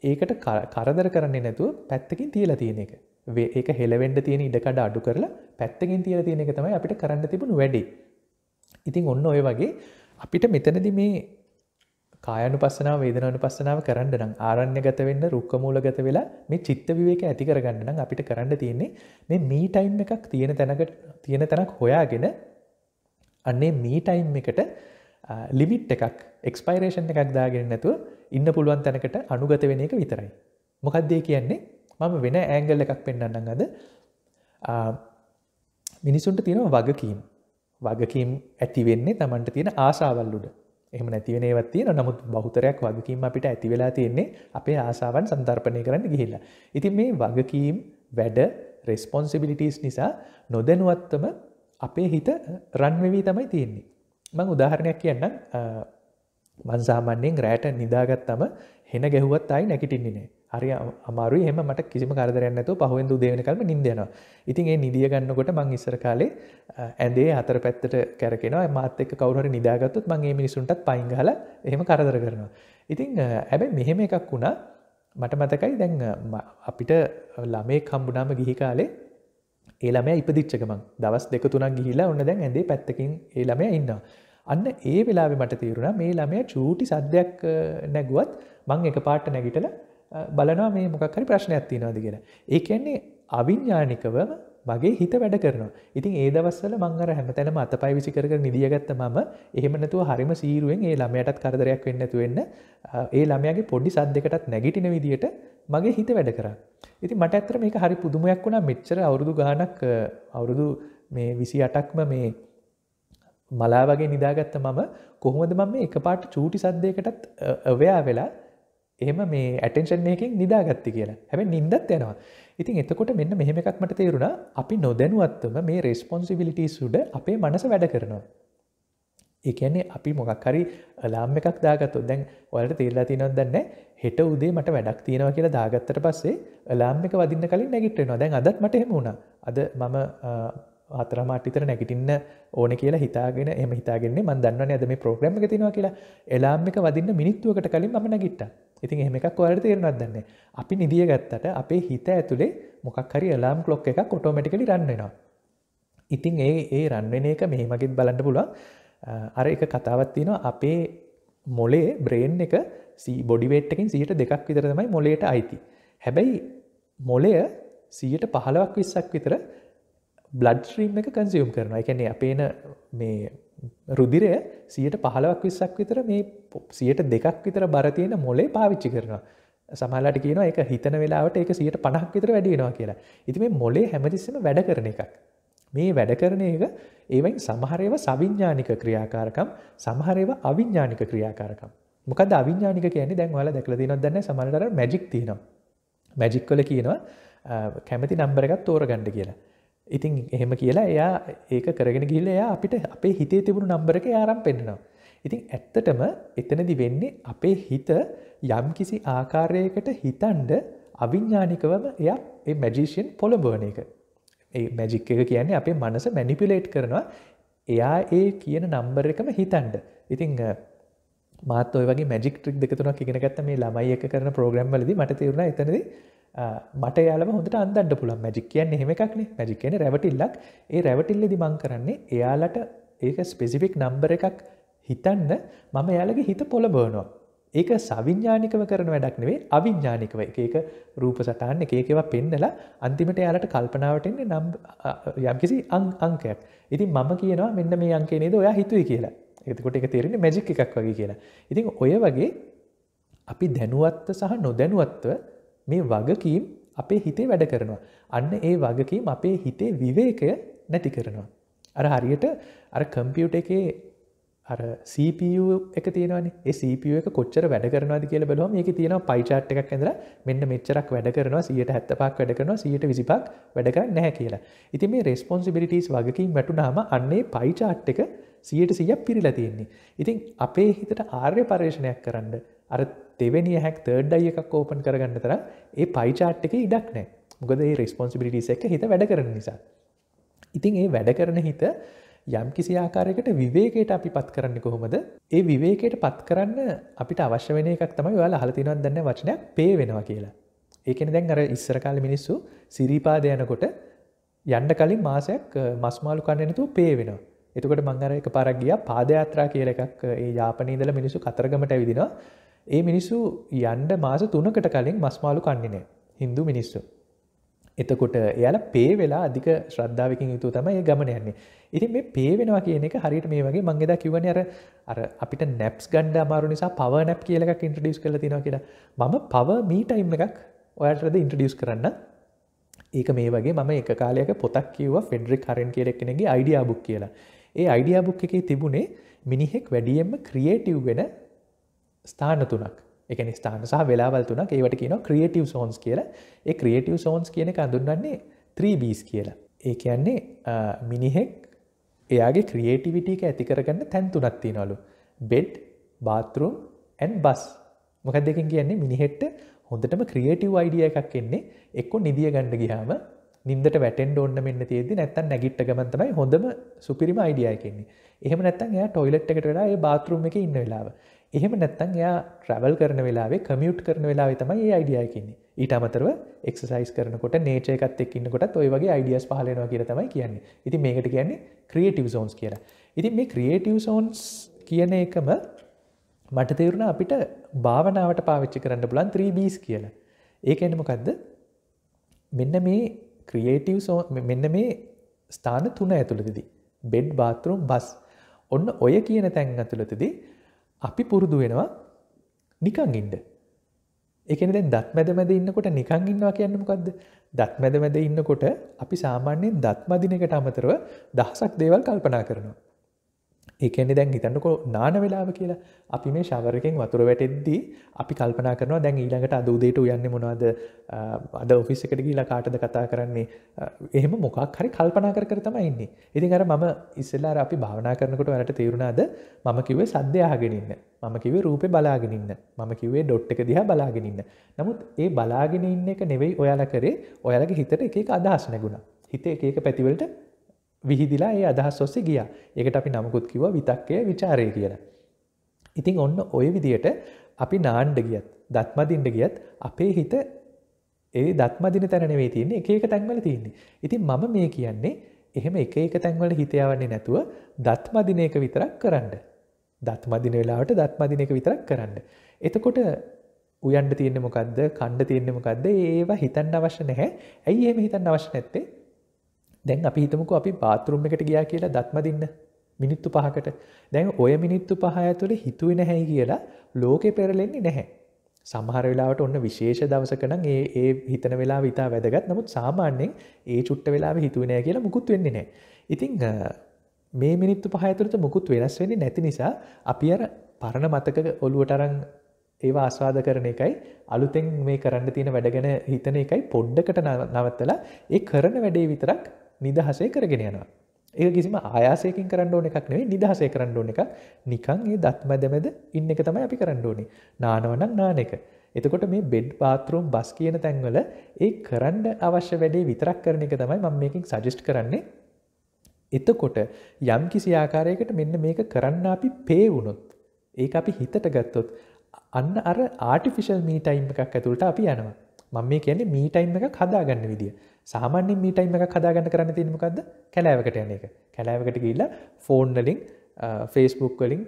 [SPEAKER 1] ඒකට කරදර කරන්නේ නැතුව පැත්තකින් තියලා තියෙන එක වේ ඒක හෙලවෙන්ඩ තියෙන ඉඩකඩ අඩු කරලා පැත්තකින් තියලා තියෙන එක තමයි අපිට කරන්න තිබුණු වැඩි ඉතින් ඔන්න ඔය වගේ අපිට මෙතනද මේ කායනු පස්සනාව වේදනනු පස්සනාව කරන්න නම් ආරණ්‍ය ගත වෙන්න රුක්කමූල ගත වෙලා මේ චිත්ත විවේක ඇති කරගන්න නම් අපිට කරන්න තියෙන්නේ මේ මීටයිම් එකක් තියෙන තැනකට තියෙන තැනක් හොයාගෙන අන්නේ මීටයිම් එකට ලිමිට් එකක් එක්ස්පයිරේෂන් එකක් දාගෙන නැතුව ඉන්න පුළුවන් තැනකට අනුගත වෙන එක විතරයි. මොකක්දේ කියන්නේ මම වෙන ඇංගල් එකක් පෙන්න්න අද මිනිසුන්ට තියෙන වගකීම් වගකීම් ඇතිවෙන්නේ තමන්ට තියෙන ආසාවල්ලුඩ එහම නැතිවෙනවත් තියෙන නමුත් බහතරයක් වගකීම් අපිට ඇතිවෙලා තියෙන්නේ අපේ ආසාවන් සන්තර්පනය කරන්න ගිහිල්ලා. ඉතින් මේ වගකීම් වැඩ රෙස්පොන්සිබිලිටස් නිසා නොදැනුවත්තම අපේ හිත රන්වෙවී තමයි තියෙන්නේ. මං උදාහරණයක් කියන්න මන්සාමන්‍යෙන් රෑට නිදාගත්තම හෙන ගැහුවත් අයි නැකිටින්නේ හරි අමාරු එම මට කිසිම කරදරන්නතු පහුවෙන්දු දේවනකල්ම නිින්දයනවා ඉතින් ඒ නිදිය ගන්නකොට මං ඉස්සර කාලේ ඇදේ අතර පැත්තට කැරෙන මාතක කවර නිදාගත්තුත් මගේ මිනිසුන්ටත් පයිංගල එහෙම කරදර කරනවා ඉතිං ඇබැ මෙහෙම එකක් වුණා මට මතකයි දැන් අපිට ළමේ කම්බුනාම ගිහි කාලේ ඒළම ඉපදිච්චකමක් දවස් දෙක තුනක් ගිහිලා ඔන්න දැන් ඇදේ පැත්තකින් ඒළමය ඉන්න. අන්න ඒ වෙලාවෙ මට තේරුණ මේ ළමය චූටි සද්‍යයක් නැගුවත් මං එක පාට නැගිටල බලනවා මේ මොකක්හරි ප්‍රශ්නයක් තිනවාද කියෙන. ඒකන්නේ අවිඤ්ඥානිකව මගේ හිත වැඩ කරනවා ඉතින් ඒ දවස්සල මංගර හැම තැන මත පයිවිසි කර නිදියගත්ත මම එහෙමනතුව හරිම සීරුවෙන් ඒ ළමයටත් කරදරයක් වෙන්නතු වෙන්න ඒ ළමයගේ පොඩි සද්දකටත් නැගිටින විදිට මගේ හිත වැඩ කර ඉති මට ඇතර මේක හරි පුදුමයක් වුණා මෙච්චර අවුරුදු ගානක් අවුරුදු මේ විසි අටක්ම මේ මලා වගේ නිදාගත්ත මම කොහොමද මම එක පාට චූටි සද්දයකටත් අවයා වෙලා එහෙම මේ ඇටෙන්ෂන් එකින් නිදාගත්ති කියලා හැබැ නින්දත් යනවා ඉතින් එතකොට මෙන්න මෙහෙම එකක් මට තේරුණා අපි නොදැනුවත්වම මේ රෙස්පොන්සිබිලිටී සුඩ අපේ මනස වැඩ කරනවා. එකන්නේ අපි මොකක් හරි ලාම් එකක් දාගත්තොත් දැන් ඔයාලට තේරලා තියෙනවද දන්නේ හෙට උදේ මට වැඩක් තියෙනවා කියලා දාගත්තට පස්සේ ලාම් එක වදින්න කලින් නැගිටිනවා. දැන් අදත් මට එහෙම වුණා. අද මම හතරමාටිතර නැගිටින්න ඕන කියලා හිතාගෙන එම හිතාගෙන මන්දන්න ඇද මේ ප්‍රෝග්‍රම තිනවා කියලා එලාම්ික වදින්න මිනිත්තුවකට කලින් ම නැගිට ඉතින් එහෙම එකක් වර තේරනත් දන්න අපි නිදිය ගත්තට අපේ හිත ඇතුළේ මොකක් හරි එලාම් කලොක් එක කොටෝමටිකලි රන්නවා ඉතින් ඒ ඒ රන්වෙන එක මෙහෙමගින් බලන්න පුළුවන් අර එක කතාවත්තිනවා අපේ මොලේ බ්‍රේන් එක බොඩිවේට්කින් සිට දෙකක් විතර තමයි මොලේට අයිති හැබැයි මොලය සීට පහලවක් විස්සක් විතර බ්ලඩ් ්‍රීම් එක කන්සියම් කරනවා එකන්නේ අපේන මේ රුදිරය සියට පහලවක් විස්සක් විතර මේ සියට දෙකක් විතර බරතියන මොලේ පාවිච්චි කරනවා සමහලට කියන එක හිතන වෙලාවට එක සියට පනක් විතර වැඩියෙනවා කියලා ඉති මේ මොලේ හැමතිස්සම වැඩ කරන එකක් මේ වැඩ කරන එක ඒවයින් සමහරව සවිඤ්ඥානික ක්‍රියාකාරකම් සමහරව අවිඤ්ඥානික ක්‍රියාකාරකම් මොකද අවිඤ්ඥානික කියන්නේ දැන්වාල දැකල දෙනොත් දන්න සමහර මැජික් තියෙනවා මැජික්වල කියනවා කැමති නම්බරගත් තෝර ගණ්ඩ කියලා ඉතින් එහෙම කියලා එයා ඒක කරගෙන ගිල්ල එයා අපිට අපේ හිතේ තිබුණු නම්බර එක ආරම් පෙන්න්නවා. ඉතින් ඇත්තටම එතනදි වෙන්නේ අපේ හිත යම් කිසි ආකාරයකට හිතන්ඩ අවිඤ්ඥානිකවම එයා ඒ මැජිෂයන් පොළඹුවන එක. ඒ මැජික් එක කියන්නේ අපේ මනස මැනිපිලේට් කරනවා එයා ඒ කියන නම්බර එකම හිතන්ඩ. ඉතිං මාතෝය වගේ මැජික් ට්‍රික් දෙකතුනක් ඉගෙනගත්ත මේ ළමයි එක කරන ප්‍රෝග්‍රම්වලද මට තේරුණ එතනදී මට යාල හොඳට අන්දන්න පුළන් මැජික් කියන්න හෙම එකක්නේ මැජික් කියන රැවටිල්ලක් ඒ රැවටිල්ලෙදි මං කරන්නේ එයාලට ඒක ස්පෙසිෆික් නම්බර එකක් හිතන්න මම යාලගේ හිත පොළබෝනවා ඒක සවිඤ්ඥානිකව කරන වැඩක් නෙවේ අවිඤ්ඥානිකව එක රූප සටහන්න එකකව පෙන්නලා අන්තිමට යාලට කල්පනාවටෙන්නේ නම් යම්කිසි අංකයක් ඉතින් මම කියනවා මෙන්න මේ අංකේනේද ඔයා හිතුයි කියලා එතකොට එක තේරෙන මැජික් එකක් වගේ කියලා ඉතින් ඔය වගේ අපි දැනුවත්ව සහ නොදැනුවත්ව මේ වගකීම් අපේ හිතේ වැඩ කරනවා. අන්න ඒ වගකීම් අපේ හිතේ විවේකය නැති කරනවා. අර හරියට අර කම්පියුට එකේ අර CPU එක තියෙනවානේ CPU එක කොච්චර වැඩ කරනවාද කියලා බලුවම මේක තියෙනවා පයිචාට් එකක් ඇඳලා මෙන්න මෙච්චරක් වැඩ කරනවා 175ක් වැඩ කරනවා 125ක් වැඩ කරන්නේ නැහැ කියලා. ඉතින් මේ responsibilities වගකීම් වැටුනාම අන්නේ පයිචාට් එක 100ට 100ක් පිරීලා තියෙන්නේ. ඉතින් අපේ හිතට ආර්ය පරිශ්‍රණයක් කරන්න අර තෙවැනි හැක් තර්ඩ් අයි එකක් ඕපන් කරගන්න තර ඒ පයිචාට් එක ඉඩක් නෑ මොකද ඒ රස්පොන්සිිබිටිස් එක හිත වැඩ කරන නිසා. ඉතින් ඒ වැඩ කරන හිත යම් කිසි ආකාරයකට විවේකයට අපි පත් කරන්න කොහොමද ඒ විවේකයට පත් කරන්න අපිට අවශ්‍ය වෙන එකක් තමයි යාලා හලතිනවත් දන්න වචනයක් පේ වෙනවා කියලා. ඒකෙන දැන් අර ඉස්සරකාල මිනිස්සු සිරීපාද යනකොට යන්න කලින් මාසයක් මස්මාලු කන්නනතු පේ වෙනවා. එතකට මංගර එක පරක් ගිය පාදයාත්‍රා කියල එකක් ඒ යාපනීදල මිනිසු කතරගමට ඇවිදිනවා ඒ මිනිස්සු යන්ඩ මාස තුනකට කලින් මස්මාලු කන්නිනෑ හින්දු මිනිස්සු. එතකොට එයාල පේ වෙලා අධික ශ්‍රද්ධාවකින් යුතු තම ඒ ගමන යන්නේ ඉතින් මේ පේවෙනවා කියන එක හරිට මේ වගේ මංගෙද කිවන අර අර අපිට නැප්ස් ගණ්ඩ අමාරු නිසා පව නැප් කියලක් ඉන්ට්‍රඩියස් කල තිනවා කියලා මම පව මීටයිම් එකක් ඔයටද ඉන්ට්‍රඩියස් කරන්න ඒක මේ වගේ මම එක කාලයක පොතක් කිව ෆෙඩරි කරන් කියලෙක්නෙගේ අයිඩියාබුක් කියලා ඒ අයිඩියාබුක් එකේ තිබුණේ මිනිහෙක් වැඩියම්ම ක්‍රියේටව් වෙන ස්ථාන තුනක් එකන ස්ථාන සහ වෙලාවල් තුනක් ඒවට කියන ක්‍රියටව සෝන්ස් කියලා ඒ ක්‍රියටව සෝන්ස් කියන කඳුන්න්නේ 3බස් කියලා ඒ කියන්නේ මිනිහෙක් එයාගේ ක්‍රියේටිවිටක ඇතිකරගන්න තැන් තුනත්ති නොලු බෙඩ් බාතරුම් ඇන් බස් මොක දෙකින් කියන්නේ මිනිහෙට්ට හොඳටම ක්‍රියේටව් අයිඩිය එකක් එන්නේ එක්කො නිදිය ගණඩ ගිහාම නින්දට වැටෙන්ඩ ඔන්න මෙන්න තියේද නැත්තන් නැගිට්ට ගමන්තමයි හොඳම සුපිරිම අයිඩියය කෙන්නේ එහම නැත්තන් එයා ටොයිලට් එකට වෙලා ඒ බාතරුම් එක ඉන්න වෙලාව එහෙම නැත්තන් එයා ට්‍රවල් කරන වෙලාේ කමියුට් කරන වෙලා තමයි ඒ අයිඩියයකින්නේ ඊට අමතරව එක්සයිස් කරනකොට නේචයකත් එක්කන්නකොට ඔය වගේ අයිඩියස් පහලනවා කිය තමයි කියන්නේ ඉති මේකට කියන්නේ ක්‍රියටව සෝන්ස් කියලා ඉති මේ ක්‍රියටව සෝන්ස් කියන එකම මට තේරුණ අපිට භාවනාවට පාවිච්චි කරන්න පුලන් 3බස් කියලා ඒක එනමකක්ද මෙන්න මේ ක්‍රියේටව සෝ මෙන්න මේ ස්ථාන තුන ඇතුළතිදි බෙඩ් බාතරුම් බස් ඔන්න ඔය කියන තැන් ඇතුළතිදී අපි පුරුදු වෙනවා නිකං ඉන්ඩ. එකන දැන් දත් මැද මැද ඉන්නකොට නිකං ඉන්නවා කියන්න මොකක්ද දත් මැද මැද ඉන්නකොට අපි සාමාන්‍යයෙන් දත්මදිනකට අමතරව දහසක් දේවල් කල්පනා කරනවා. ඒකෙන්නේ දැන් හිතන්නකො නාන වෙලාව කියලා අපි මේ ශවරකෙන් වතුර වැටෙද්දී අපි කල්පනා කරනවා දැන් ඊළඟට අදූදේට යන්න මොනවාද අද ඔෆිස් එකට ගීලා කාටද කතා කරන්නේ එහෙම මොකක් හරි කල්පනා කර කර තමයි ඉන්නේ ඉතින් අර මම ඉස්සෙල්ලා අපි භාවනා කරනකොට වැට තේරුණාද මම කිව්වේ සද්‍යයාගෙනඉන්න මම කිවේ රූපේ බලාගෙනඉන්න මම කිවේ ඩොට් එක දිහා බලාගෙනඉන්න නමුත් ඒ බලාගෙන ඉන්න එක නෙවෙයි ඔයාල කරේ ඔයාලගේ හිතට එක අදහස් නැගුණ හිත එක පැතිවලට විහිදිලා ඒ අදහස් ඔස්සේ ගියා ඒකට අපි නමකුත් කිව විතක්කය විචාරය කියලා. ඉතිං ඔන්න ඔය විදියට අපි නාණ්ඩ ගියත් දත්මදින්ට ගියත් අපේ හිත ඒ දත්මදින තැනවේ තියන්නේ එක එක තැන්වල තියන්නේ. ඉතින් මම මේ කියන්නේ එහෙම එක එක තැන්වල හිතයවන්නේ නැතුව දත්මදින එක විතරක් කරන්න. දත්මදින වෙලාවට දත්මදින එක විතරක් කරන්න. එතකොට උයන්ට තියෙන්නෙ මොකක්ද කණ්ඩ තියෙන්නෙ මොකක්ද ඒවා හිතන්න අවශ්‍ය නැහැ ඇයි එහෙම හිතන්න අවශ්‍ය නැත්තේ දැන් අපි හිතමුකෝ අපි පාතරුම් එකට ගියා කියලා දත්මදින්න මිනිත්තු පහකට දැන් ඔය මිනිත්තු පහ ඇතුළේ හිතුවේ නැහැයි කියලා ලෝකෙ පෙරලෙන්නේ නැහැ. සමහර වෙලාවට ඔන්න විශේෂ දවසක නම් ඒ ඒ හිතන වෙලාව ඉතා වැදගත්. නමුත් සාමාන්‍යයෙන් ඒ චුට්ට වෙලාවේ හිතුවේ නැහැ කියලා මුකුත් වෙන්නේ නැහැ. ඉතින් මේ මිනිත්තු පහ ඇතුළත මුකුත් වෙනස් වෙන්නේ නැති නිසා අපි අර පරණ මතක ඔලුවට අරන් ඒවා ආස්වාද කරන එකයි අලුතෙන් මේ කරන්න තියෙන වැඩ ගැන හිතන එකයි පොඩ්ඩකට නවත්තලා ඒ කරන වැඩේ විතරක් නිදහසේ කරගෙන යනවා. ඒ කිසිම ආයාසයකින් කරන්න ඕන එකක් නෙවෙයි නිදහසේ කරන්න ඕන එක නිකන් ඒ දත් මැදමැද ඉන්න එක තමයි අපි කරන්න ඕනේ. නානවනම් නාන එක. එතකොට මේ බෙඩ් පාත්‍රෝම් බස් කියන තැන්වල ඒ කරන්න අවශ්‍ය වැඩේ විතරක් කරන එක තමයි මම මේකින් සජෙස්ට් කරන්නේ. එතකොට යම් කිසි ආකාරයකට මෙන්න මේක කරන්න අපි පේවුණොත් ඒ අපි හිතට ගත්තොත් අන්න අර ආටිෆිෂල් මීටයිම් එකක් ඇතුළට අපි යනවා. මම මේ කියන්නේ මීටයිම් එකක් හදාගන්න විදිිය සාමාන්‍යෙන් මීටයිම් එක කදාගන්න කරන්න තිනමකක්ද කැලෑවකට යන එක කැලෑවකට ගිල්ලා ෆෝන්නලින් ෆේස්බුක් වලින්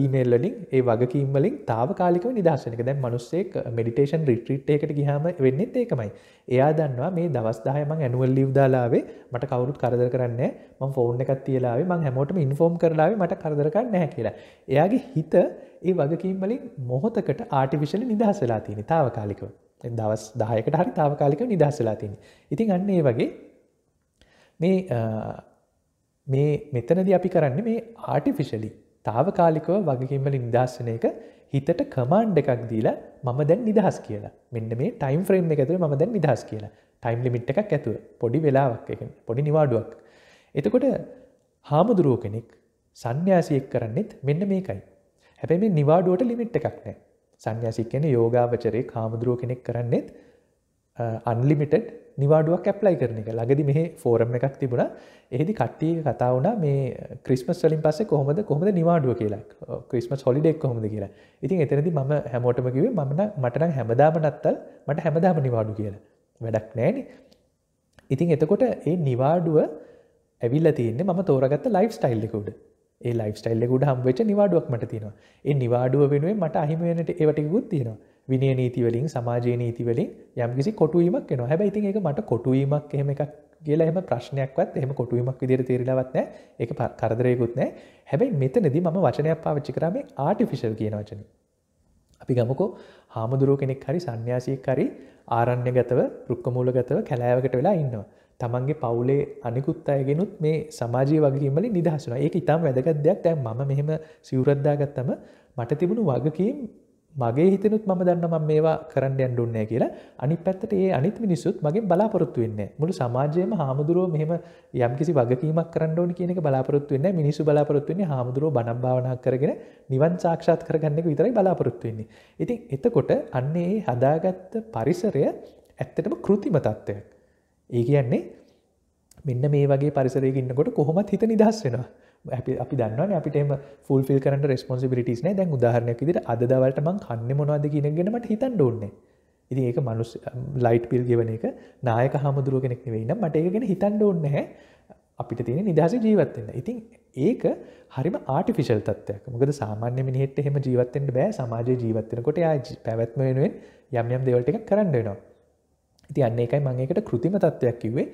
[SPEAKER 1] ඊමේල්ලින් ඒ වගකීම්වලින් තාවකාලික නිදශනක දැන් මනුස්සේක් මඩිටේෂන් රිට්‍රීට් එකට ගහම වෙන්නෙත් ඒකමයි එයා දන්නවා මේ දවස්දාහම ඇනුවල් ලිව්දාලාවේ මට කවරුත් කරදර කරන්න ම ෆෝන් එකත් තියලාවේ මං හැමෝටම ඉන්ෆෝම් කරලාව මට කරදරකන්න නැහැ කියලා එයාගේ හිත ඒ වගකීම්වලින් මොහොතකට ආටිවිශල නිදහසලා තියෙන තාවකාලිකව දවස් දායකට හරි තාවකාලික නිදහසලා තින් ඉතින් අන්නේ වගේ මේ මේ මෙතනද අපි කරන්න මේ ආටිෆිෂලි තාවකාලිකව වගකින්වල නිදහස්සන එක හිතට කමාන්්ඩ එකක් දීලා මම දැන් නිදහස් කියලා මෙන්න මේ ටයිම් ෆ්‍රේම් එකතුව ම දැන් නිදහස් කියලා ටයිම් ලිමිට් එකක් ඇතුව පොඩි වෙලාවක් එක පොඩි නිවාඩුවක් එතකොට හාමුදුරුව කෙනෙක් සං්‍යාසියෙක් කරන්නෙත් මෙන්න මේකයි හැබැ මේ නිවාඩුවට ලිමිට් එකක් නෑ සංඥාසික් කියන්නේ යෝගාවචරයේ කාමදුරුව කෙනෙක් කරන්නේත් අන්ලිමිටඩ් නිවාඩුවක් ඇප්ලයි කරන එක ලඟදි මෙහ ෆෝරම් එකක් තිබුණ එහිදි කට්ටිය කතා වුණා මේ ක්‍රිස්මස් වලින් පස්සේ කොහොමද කොහොමද නිවාඩුව කියලා ක්‍රිස්මස් හොලිඩෙක් කොහොමද කියලා ඉතින් එතනදි මම හැමෝටම කිව්වේ මම මටනම් හැමදාම නත්තල් මට හැමදාම නිවාඩු කියලා වැඩක් නෑනේ ඉතින් එතකොට ඒ නිවාඩුව ඇවිල්ලා තියෙන්නේ මම තෝරගත්ත ලයිෆ් ස්ටයිල් එක උඩ ඒ ලයිස්ටයිල්ලෙකුට හම්වෙච නිවාඩුවක් මට තියෙනවා ඒ නිවාඩුව වෙනුවේ මට අහිමනට ඒවටකුත් තියෙනවා විනිය නීතිවලින් සමාජය නීතිවලින් යම්කිසි කොටුවීමක් එනවා හැබැයි ඉතින් එක මට කොටුවීමක් එහෙම එකක් කියලා එම ප්‍රශ්නයක්වත් එහම කොටුවීමක් විදිර තේරලවත්නෑ එක කරදරයකුත්නෑ හැබැයි මෙතනදි ම වචනයක් පාවිච්චි කරමේ ආටිෆිශල් කියන වචන අපි ගමකෝ හාමුදුරුව කෙනෙක් හරි සං්‍යාසීකරි ආරණ්‍ය ගතව රුක්කමූල ගතව කැලෑවකට වෙලා ඉන්නවා තමන්ගේ පවුලේ අනිකුත් අයගෙනුත් මේ සමාජය වගේීමල නිදහසුන ඒ ඉතාම වැදගත් දෙයක් තැන් ම මෙහෙම සිවරද්දාගත්තම මට තිබුණු වගකීම් මගේ හිතනුත් ම දන්නම මේවා කරන්න ඇන්ඩුන්නෑ කියලා අනි පැත්තට ඒ අනිත් මිනිස්සුත් මගේ බලාපොරොත්තු වෙන්න මුළු සමාජයම හාමුදුරුව මෙහම යම්කිසි වගකීමක් කරන්නඩෝන කියන බලාපොරොත්තු වෙන්න මිනිසු බලාපොරොත්තුවන්නේ හාමුදුරුව බනම්භාවනා කරගෙන නිවන් සාක්ෂාත් කරගන්නෙක විතරයි බලාපොරොත්තුවෙන්නේ. ඉතින් එතකොට අන්නේ හදාගත්ත පරිසරය ඇත්තටම කෘතිමතත්වයක්. ඒ කියන්නේ මෙන්න මේ වගේ පරිසරයගන්නකොට කොහොමත් හිත නිදහස් වෙනවා අපි අපි දන්න අපිටම ෆල් ිල් කරට රස්පොන්සිිටස් නෑ දැන් උදාහරණයක් විදිට අදවලට මං කන්න මොවාද කියනගෙනට හිතන් ඕන්නේ ඉති ඒක මනුස් ලයිට් පිල් ගෙවන එක නායක හාමුදුරුව කෙනෙක් වෙන්න මට ඒගෙන හිතන්ඩ ඕන්නහැ අපිට තියෙන නිදහස ජීවත්වෙන්න ඉතින් ඒක හරිම ආටිෆිශල් තත්වයක් මොකද සාමාන්‍ය මිනිහෙට එහෙම ජීවත්තෙන්ට බෑ සමාජ ජීවත්තෙනකොට පැවැත්ම වෙනුවෙන් යම් යම් දෙවල්ට එක කරන්න වෙනවා ඉති අන්න එකයි මංඒකට කෘතිම තත්ත්වයක් කිවේ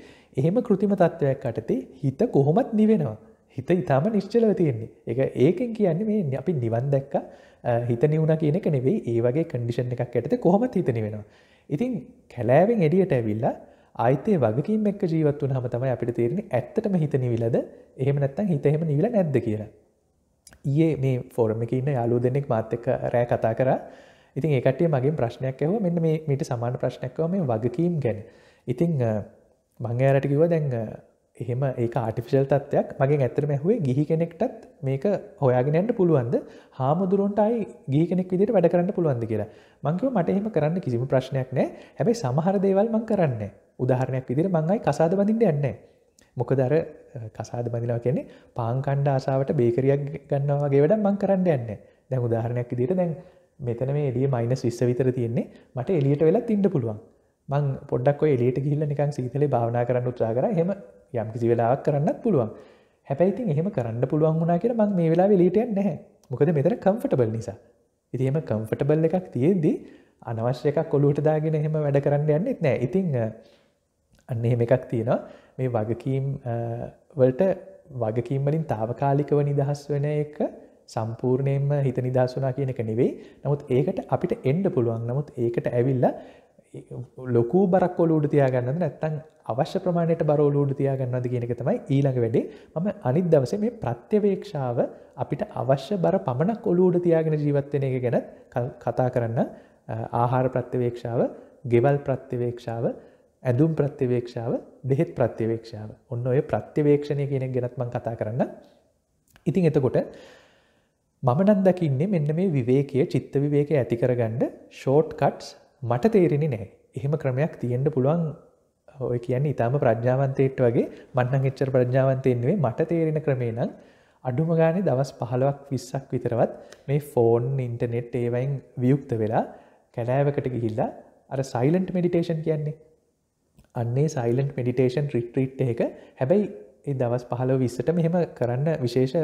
[SPEAKER 1] එහෙම කෘතිම තත්ත්වයක් අටතේ හිත කොහොමත් නිවෙනවා හිත ඉතාම නිශ්චලව තියෙන්නේ එක ඒකෙන් කියන්නේ මේ අපි නිවන් දැක්ක හිත නිවුණ කියන එක නෙවෙයි ඒ වගේ කඩිෂන් එකක් ඇත කොහොමත් හිතනි වෙනවා ඉතින් කැලෑවෙන් එඩියට ඇවිල්ලා අයිතේ වගකින් එක් ජීවත් වන හම තමයි අපිට තේරෙන ඇත්තටම හිත නිවිලද එහෙම නැත්තන් හිතහෙම නිවිල නැද්ද කියලා ඊයේ මේ ෆෝරම එක ඉන්න යාලෝ දෙන්නෙක් මාත්‍යක රෑ කතා කරා ඉතින් ඒකටේ මගේ ප්‍රශ්නයක් ඇහෝ මෙන්න මේ මිට සමාන ප්‍රශ්නයක්ව මේ වගකීම් ගැන ඉතිං මංයාරට කිව දැන් එහෙම ඒ ආටිෆිශල් තත්වයක් මගේ ඇතරම ඇහුවේ ගිහි කෙනෙක්ටත් මේක හොයාගෙනට පුළුවන්ද හාමුදුරුවන්ට අයි ගිහි කෙනෙක් විදිට වැඩ කරන්න පුළුවන්ද කියලා මංකව මට එහෙම කරන්න කිසිම ප්‍රශ්නයක් නෑ හැබැයි සමහර දේවල් මං කරන්න උදාහරණයක් විදිර මංයි කසාද බඳින්ට යන්නේ මොකදර කසාද බඳිනව කියන්නේ පාංකණ්ඩ ආසාාවට බේකරයක් ගන්නවාගේ වැඩ මං කරන්න යන්න දැන් උදාහරණයක් විදිට දැන් මෙතන මේ එඩිය මයිනස් විස්ස විතර තියෙන්නේ මට එලියට වෙලා තින්න පුළුවන් මං පොඩක් එලියට ගිල්ල නිකන් සීතලේ භාවනා කරන්න උත්‍රාගර හෙම යම් කිසි වෙලාවක් කරන්නත් පුළුවන් හැපැයිතින් එහෙම කරන්න පුළුවන් වුණනා කියෙන මං මේ වෙලා වෙලිටයන් නැහැ මොකද මෙතර කම්ෆටබල් නිසා ඉතිහෙම කම්ෆටබල් එකක් තියෙද්දී අනවශ්‍යක කොලුට දාගෙන එහෙම වැඩ කරන්න යන්නෙත් නෑ ඉතිං අන්න එහෙම එකක් තියෙනවා මේ වගකීම් වලට වගකීම්වලින් තාවකාලිකව නිදහස් වෙන එක සම්පූර්ණයෙන්ම හිත නිදහසුනා කියන එක නෙවෙයි නමුත් ඒකට අපිට එන්ඩ පුළුවන් නමුත් ඒකට ඇවිල්ල ලොකු බරක් ඔලුඩ තියාගන්නද නැත්තන් අවශ්‍ය ප්‍රමාණයට බරෝලූඩ තියාගන්නද කියනක තමයි ඊළඟ වැඩේ මම අනිත් දවස මේ ප්‍රත්‍යවේක්ෂාව අපිට අවශ්‍ය බර පමණක් ඔලුඩ තියාගෙන ජීවත්වෙන එක ගැන කතා කරන්න ආහාර ප්‍රත්‍යවේක්ෂාව ගෙවල් ප්‍රත්‍යවේක්ෂාව ඇඳුම් ප්‍රත්‍යවේක්ෂාව දෙහෙත් ප්‍රත්‍යවේක්ෂාව ඔන්න ඔය ප්‍රත්‍යවේක්ෂණය කියනෙක් ගැත්මන් කතා කරන්න ඉතින් එතකොට මම නම් දකින්නේ මෙන්න මේ විවේකය චිත්ත විවේක ඇති කරගන්න ෂෝට් කට්ස් මට තේරෙන නෑ එහෙම ක්‍රමයක් තියෙන්ට පුළුවන් ඔය කියන්න ඉතාම ප්‍රඥාවන්තයට වගේ මන්නන් එච්චර ප්‍රඥාවන්තයෙන්වේ මට තේරෙන ක්‍රමේ නම් අඩුම ගානෙ දවස් පහලවක් විස්සක් විතරවත් මේ ෆෝන් ඉන්ටනෙට් ඒවයින් වියුක්ත වෙලා කැලෑවකට ගිහිල්ලා අර සයිලන්ට් මෙඩිටේෂන් කියන්නේ අන්නේ සයිලන්ට් මෙඩිටේෂන් රිට්‍රීට් එක හැබැයි ඒ දවස් පහලෝ විස්සට මෙහෙම කරන්න විශේෂ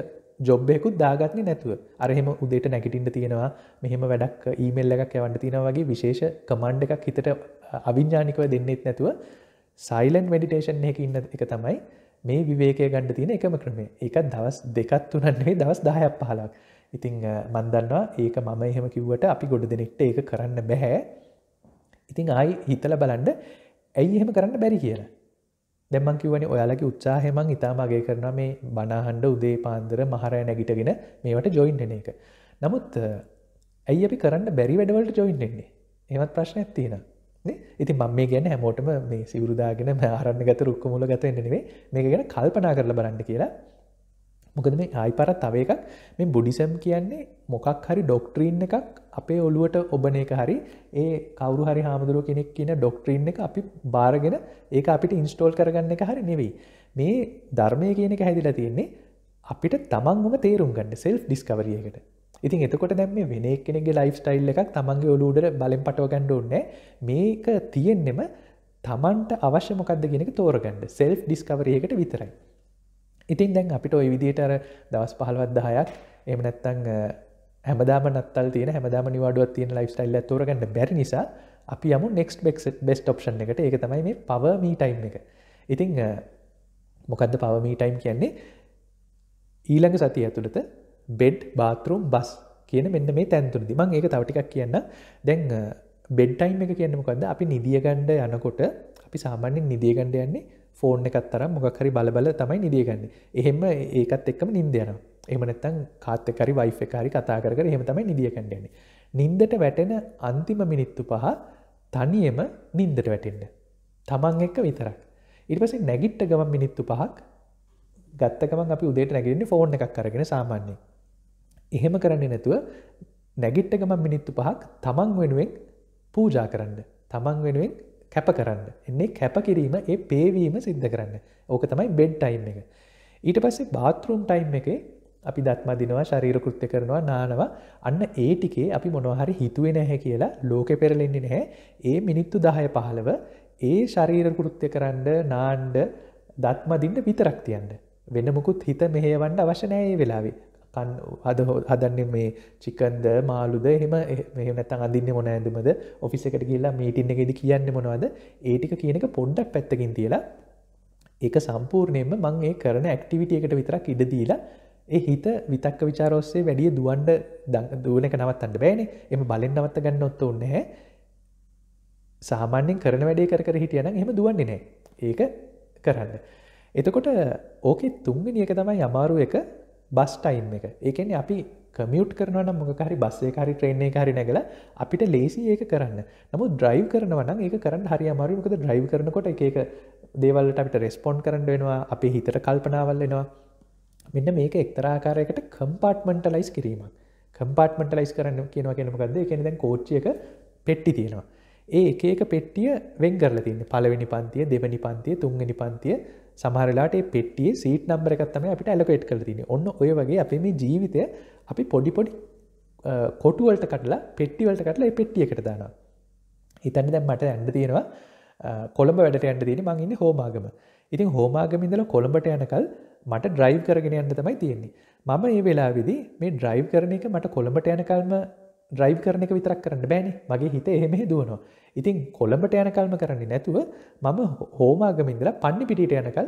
[SPEAKER 1] ජොබ්යකුත් දාගත්න්නේ නැතුව අරහෙම උදේට නැගටින්ට තියෙනවා මෙහෙම වැඩක් ඊමල් එකක් ඇවන්න තියෙනවගේ විශේෂ කමන්්ඩ එකක් හිතට අවිඤ්ඥානිකව දෙන්නෙත් නැතුව සයිලන් වැඩිටේෂන් එක ඉන්න එක තමයි මේ විවේකය ගණ්ඩ තියෙන එකම ක්‍රමේ එකත් දවස් දෙකත් වනන්නේ දවස් දාහයක් පහලක් ඉතිං මන්දන්නවා ඒක මම එහෙම කිව්වට අපි ගොඩ දෙනෙක්ට ඒක කරන්න බැහැ ඉතිං ආයි හිතල බලන්ඩ ඇයි එහෙම කරන්න බැරි කියලා දෙමන් කිවනි ඔයාලගේ උත්සාහෙමන් ඉතාමගේ කරන මේ බනාහන්ඩ උදේ පාන්දර මහරය නැගිටගෙන මේවට ජොයින්ටන එක. නමුත් ඇයි අපි කරන්න බැරි වැඩවලට ජොයින්ටෙන්නේ ඒමත් ප්‍රශ්න ඇත්තිෙන ඉති මම මේ ගැන හැමෝටම මේ සිවරුදාගෙන ආරන්න ගත රුක්කමුල ගත එන්නනේ මේක ගැන කල්පනා කරල බලන්න කියලා මොකද මේ ආයි පරත් තව එකක් මේ බුඩිසම් කියන්නේ මොකක් හරි ඩොක්ට්‍රීන් එකක් අපේ ඔලුවට ඔබන එක හරි ඒ කවරු හරි හාමුදුරුව කෙනෙක් කියන ඩොක්ට්‍රීන් එක අපි බාරගෙන ඒක අපිට ඉන්ස්ටෝල් කරගන්න එක හරි නෙවෙයි මේ ධර්මය කියන එක හැදිලා තියෙන්නේ අපිට තමන්ම තේරුම් ගන්න සෙල් ඩිස්කවරියකට ඉතින් එතකොට දැම් මේ වෙන කෙනෙගේ ලයිෆ් ස්ටයිල් එකක් තමන්ගේ ඔලුඩට බලෙන් පටව ගණ්ඩ ඕන්නෑ මේක තියෙන්නෙම තමන්ට අවශ්‍ය මොකක්ද ගෙනක තෝරගන්න සෙල් ඩිස්කවරියකට විතරයි ඉතින් දැන් අපිට ඔය විදිටර දවස් පහලවත් දහයක් එම නැත්තං හැමදාම නත්තල් තියන හැමදාම නිවාඩුව තියෙන ලයිස්ටයිල් ඇතුරගන්න බැරි නිසා අපි යමු නෙක්ස් බෙක් බෙස්ට ඔප්ෂන් එකට ඒ තමයි මේ පවමී ටයිම් එක ඉතිං මොකක්ද පවමී ටයිම් කියන්නේ ඊළඟ සති ඇතුළත බෙඩ් බාතරුම් බස් කියන මෙන්න මේ තැන්තුරදි මං ඒක තවටිකක් කියන්න දැන් බෙඩ්ටයිම් එක කියන්නමකද අපි නිදියගණ්ඩ යනකොට අපි සාමාන්‍යෙන් නිදියගණ්ඩ යන්නේ ෆෝර්න් එකත් තරම් මොකරි බලබල තමයි නිදියගන්න එහෙම ඒකත් එක්කම නින්දයන එමනත්තං කාත්තකරි වයිෆකාරි කතා කර හෙම තමයි නිදියකණ්ඩයන නින්දට වැටෙන අන්තිම මිනිත්තු පහ තනියම නින්දට වැටෙන්න්න තමන් එක්ක විතරක් ඉරිපස නැගිට්ට ගමන් මිනිත්තු පහක් ගත්තකම අපි උදේට නැගෙන්නේ ෆෝර්න් එකක් කරගෙන සාමාන්‍යය එහෙම කරන්නේ නැතුව නැගිට්ට ගමන් මිනිත්තු පහක් තමන් වෙනුවෙන් පූජා කරන්න තමන් වෙනුවෙන් කැප කරන්න එන්නේ කැප කිරීම ඒ පේවීම සිද්ධ කරන්න ඕක තමයි බෙඩ් ටයිම් එක ඊට පස්සේ බාතරුම් ටයිම් එකේ අපි දත්ම දිනවා ශරීර කෘත්‍ය කරනවා නානවා අන්න ඒ ටිකේ අපි මොනොහරි හිතුවේ නැහැ කියලා ලෝකෙ පෙරලෙන්නේ නැහැ ඒ මිනිත්තු දහය පහළව ඒ ශරීර කෘත්‍ය කරන්න නාන්ඩ දත්මදින්න විතරක් තියන්න වෙනමුකුත් හිත මෙහයවන්න අවශ්‍යනෑ ඒ වෙලාවේ හද හදන්නේ මේ චිකන්ද මාලුද එහෙම මෙහ නැතන් අඳන්න මොන ඇඳුමද ඔෆිස එකට කියලා මීටින්න එකෙද කියන්න මොනවද ඒටික කියනක පොඩ්ඩක් පැත්තකින් තියලා ඒක සම්පූර්ණයෙන්ම මං ඒ කරන ඇක්ටිවිටියකට විතරක් ඉඩදීලා ඒ හිත විතක්ක විචාරෝස්සේ වැඩිය දුවන්ඩ දුවනක නවත් අන්න බෑන එම බලෙන් නවත්ත ගන්න ඔත්ත ඔන්නහැ සාමාන්‍යෙන් කරන වැඩේ කර හිටියන එහෙම දුවන්නේ නෑ ඒක කරන්න එතකොට ඕකෙ තුන්ග නියක තමයි අමාරුව එක බස් ටයිම් එක ඒකෙන් අපි කමියුට් කරනවන මොකහරි බස්සේ කාරි ට්‍රේන්නේ කාරි නැගල අපිට ලේසි ඒක කරන්න නමු ද්‍රයිව් කරනවන ඒ කරන්න හරි අමාරුකද ද්‍රයිව් කරනකොට එක දේවල්ලට අපිට රෙස්පොන්් කරන්න වෙනවා අපේ හිතට කල්පනාවල්ලෙනවා මෙන්න මේක එක්තරාකාරයකට කම්පාර්ට්මන්ටලයිස් කිරීමක් කම්පාර්ට්මන්ටලයිස් කරන්න කියනවා කියෙනමකක්ද එකනෙදැන් කෝච්චියක පෙට්ටි තියෙනවා ඒ එක එක පෙට්ටිය වෙන් කරල තින්න පලවෙනි පන්තිය දෙවැනි පන්තිය තුන්ගනි පන්තිය සමහරලාට පෙටිය සීට් නම්බර එකත්තම අපිට ඇලකොට් කල තින ඔන්න ඔය වගේ අපේ මේ ජීවිතය අපි පොඩිපොඩි කොටුවලට කටලා පෙට්ටිවලට කටලා පෙට්ටිය එකට දාන හිතන්න දැම් මට ඇන්ඩ තියෙනවා කොළඹ වැඩට ඇන්ඩ තියෙන මංඉන්න හෝමාගම ඉතින් හෝමාගමින්දල කොළඹට යනකල් මට ඩ්‍රයිව් කරගෙන යන්න තමයි තියෙන්නේ මම ඒ වෙලා විදි මේ ඩ්‍රයිව් කරන එක මට කොළඹට යනකල්ම ්‍රයි් කරන එක විතරක් කරන්න බෑනේ මගේ හිත එහෙම දුවනවා ඉතින් කොළඹට යන කල්ම කරන්නේ නැතුව මම හෝමාගමින්දලා පන්නි පිටිට යනකල්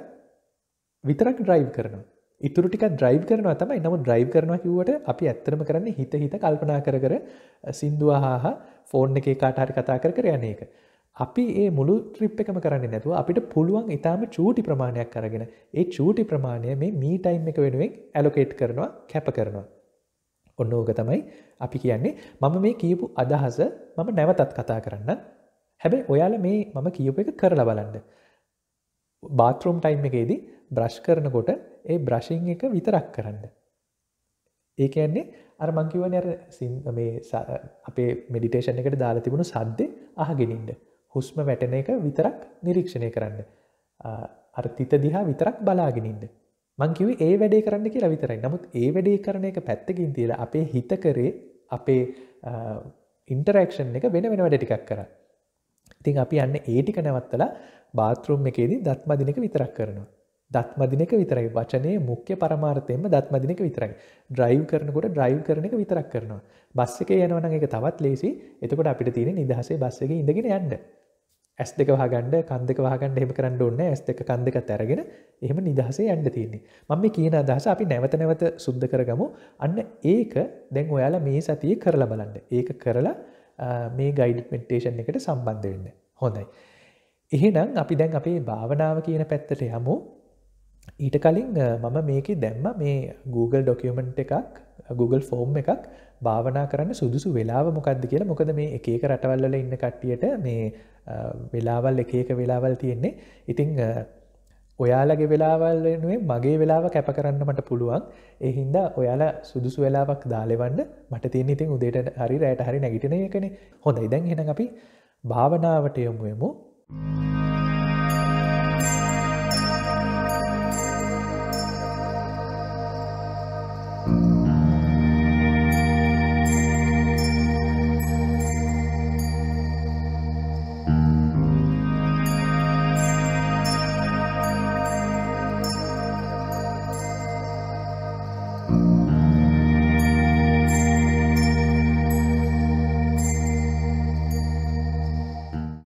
[SPEAKER 1] විතරක් ඩ්‍රයිව් කරන ඉතුරටික ද්‍රයි් කරනවා තමයි නම ද්‍රයි් කරනවා කිවට අපි ඇත්තරම කරන්න හිත හිත කල්පනා කර කර සින්දුව හා ෆෝර්න් එක කාටහරි කතා කර කර යන එක අපි ඒ මුළු ත්‍රිප් එකම කරන්න නැතුව අපිට පුළුවන් ඉතාම චූටි ප්‍රමාණයක් කරගෙන ඒ චූටි ප්‍රමාණය මේ මීටයිම් එක වෙනුවෙන් ඇලොකේට් කරනවා කැප කරනවා ඔන්න ඕක තමයි අපි කියන්නේ මම මේ කියපු අදහස මම නැවතත් කතා කරන්න හැබැයි ඔයාල මේ මම කියප එක කරලා බලන්න බාත්‍රෝම් ටයිම් එකේදී බ්‍රශ් කරනකොට ඒ බ්‍රශිං එක විතරක් කරන්න ඒ කියන්නේ අර මංකිවන මේ අපේ මෙඩිටේෂන් එකට දාලා තිබුණු සද්දෙ අහගෙනින්ට හුස්ම වැටන එක විතරක් නිරීක්ෂණය කරන්න අර්තිත දිහා විතරක් බලාගෙනින්ට මංකිව ඒ වැඩේ කරන්න කියලා විතරයි නමුත් ඒ වැඩේ කරන එක පැත්තකින් තියලා අපේ හිත කරේ අපේ ඉන්ටරක්ෂන් එක වෙන වෙන වැඩ ටිකක් කර ඉතින් අපි යන්න ඒ ටික නැවත්තලා බාතරුම් එකේදී දත්මදිනක විතරක් කරනවා දත්මදිනක විතරයි වචනය මුක්්‍ය පරමාර්තයෙන්ම දත්මදිනක විතරයි ඩ්‍රයිව් කරනකොට ඩ්‍රයිව් කරන එක විතරක් කරනවා බස් එක යනවන එක තවත් ලේසි එතකොට අපිට තියෙන නිදහසේ බස්සගේ ඉඳගෙන යන්න ඇස් දෙක වහගන්ඩ කන්දක වහගන්න හෙම කරන්න ඕන්න ඇස් දෙක කන්දක තැරගෙන එහෙම නිදහසේ ඇන්ඩ තියන්නේ මම කියන අදහස අපි නැවත නැවත සුද්ද කරගමු අන්න ඒක දැන් ඔයාලා මේ සතිය කරලා බලන්න ඒක කරලා මේ ගයිඩමෙන්ටේෂන් එකට සම්බන්ධ වෙන්න හොඳයි එහෙනම් අපි දැන් අපේ භාවනාව කියන පැත්තට යමු ඊට කලින් මම මේක දැම්ම මේ Google ඩොකමට් එකක් Google ෆෝම් එකක් භාවනා කරන්න සුදුසු වෙලාව මොකක්ද කියලා මොකද මේ එකක රටවල්ල ඉන්න කට්ටියට මේ වෙලාවල් එකක වෙලාවල් තියෙන්නේ ඉතිං ඔයාලගේ වෙලාවල් වෙනුවේ මගේ වෙලාව කැප කරන්න මට පුළුවන් එහින්ද ඔයාලා සුදුසු වෙලාවක් දාලෙවන්න මට තියෙන ඉතින් උදේට හරි රෑට හරි නැගිටන එකන හොඳ ඉදැන් හෙන අපි භාවනාවට යොමුයමු. Thank you.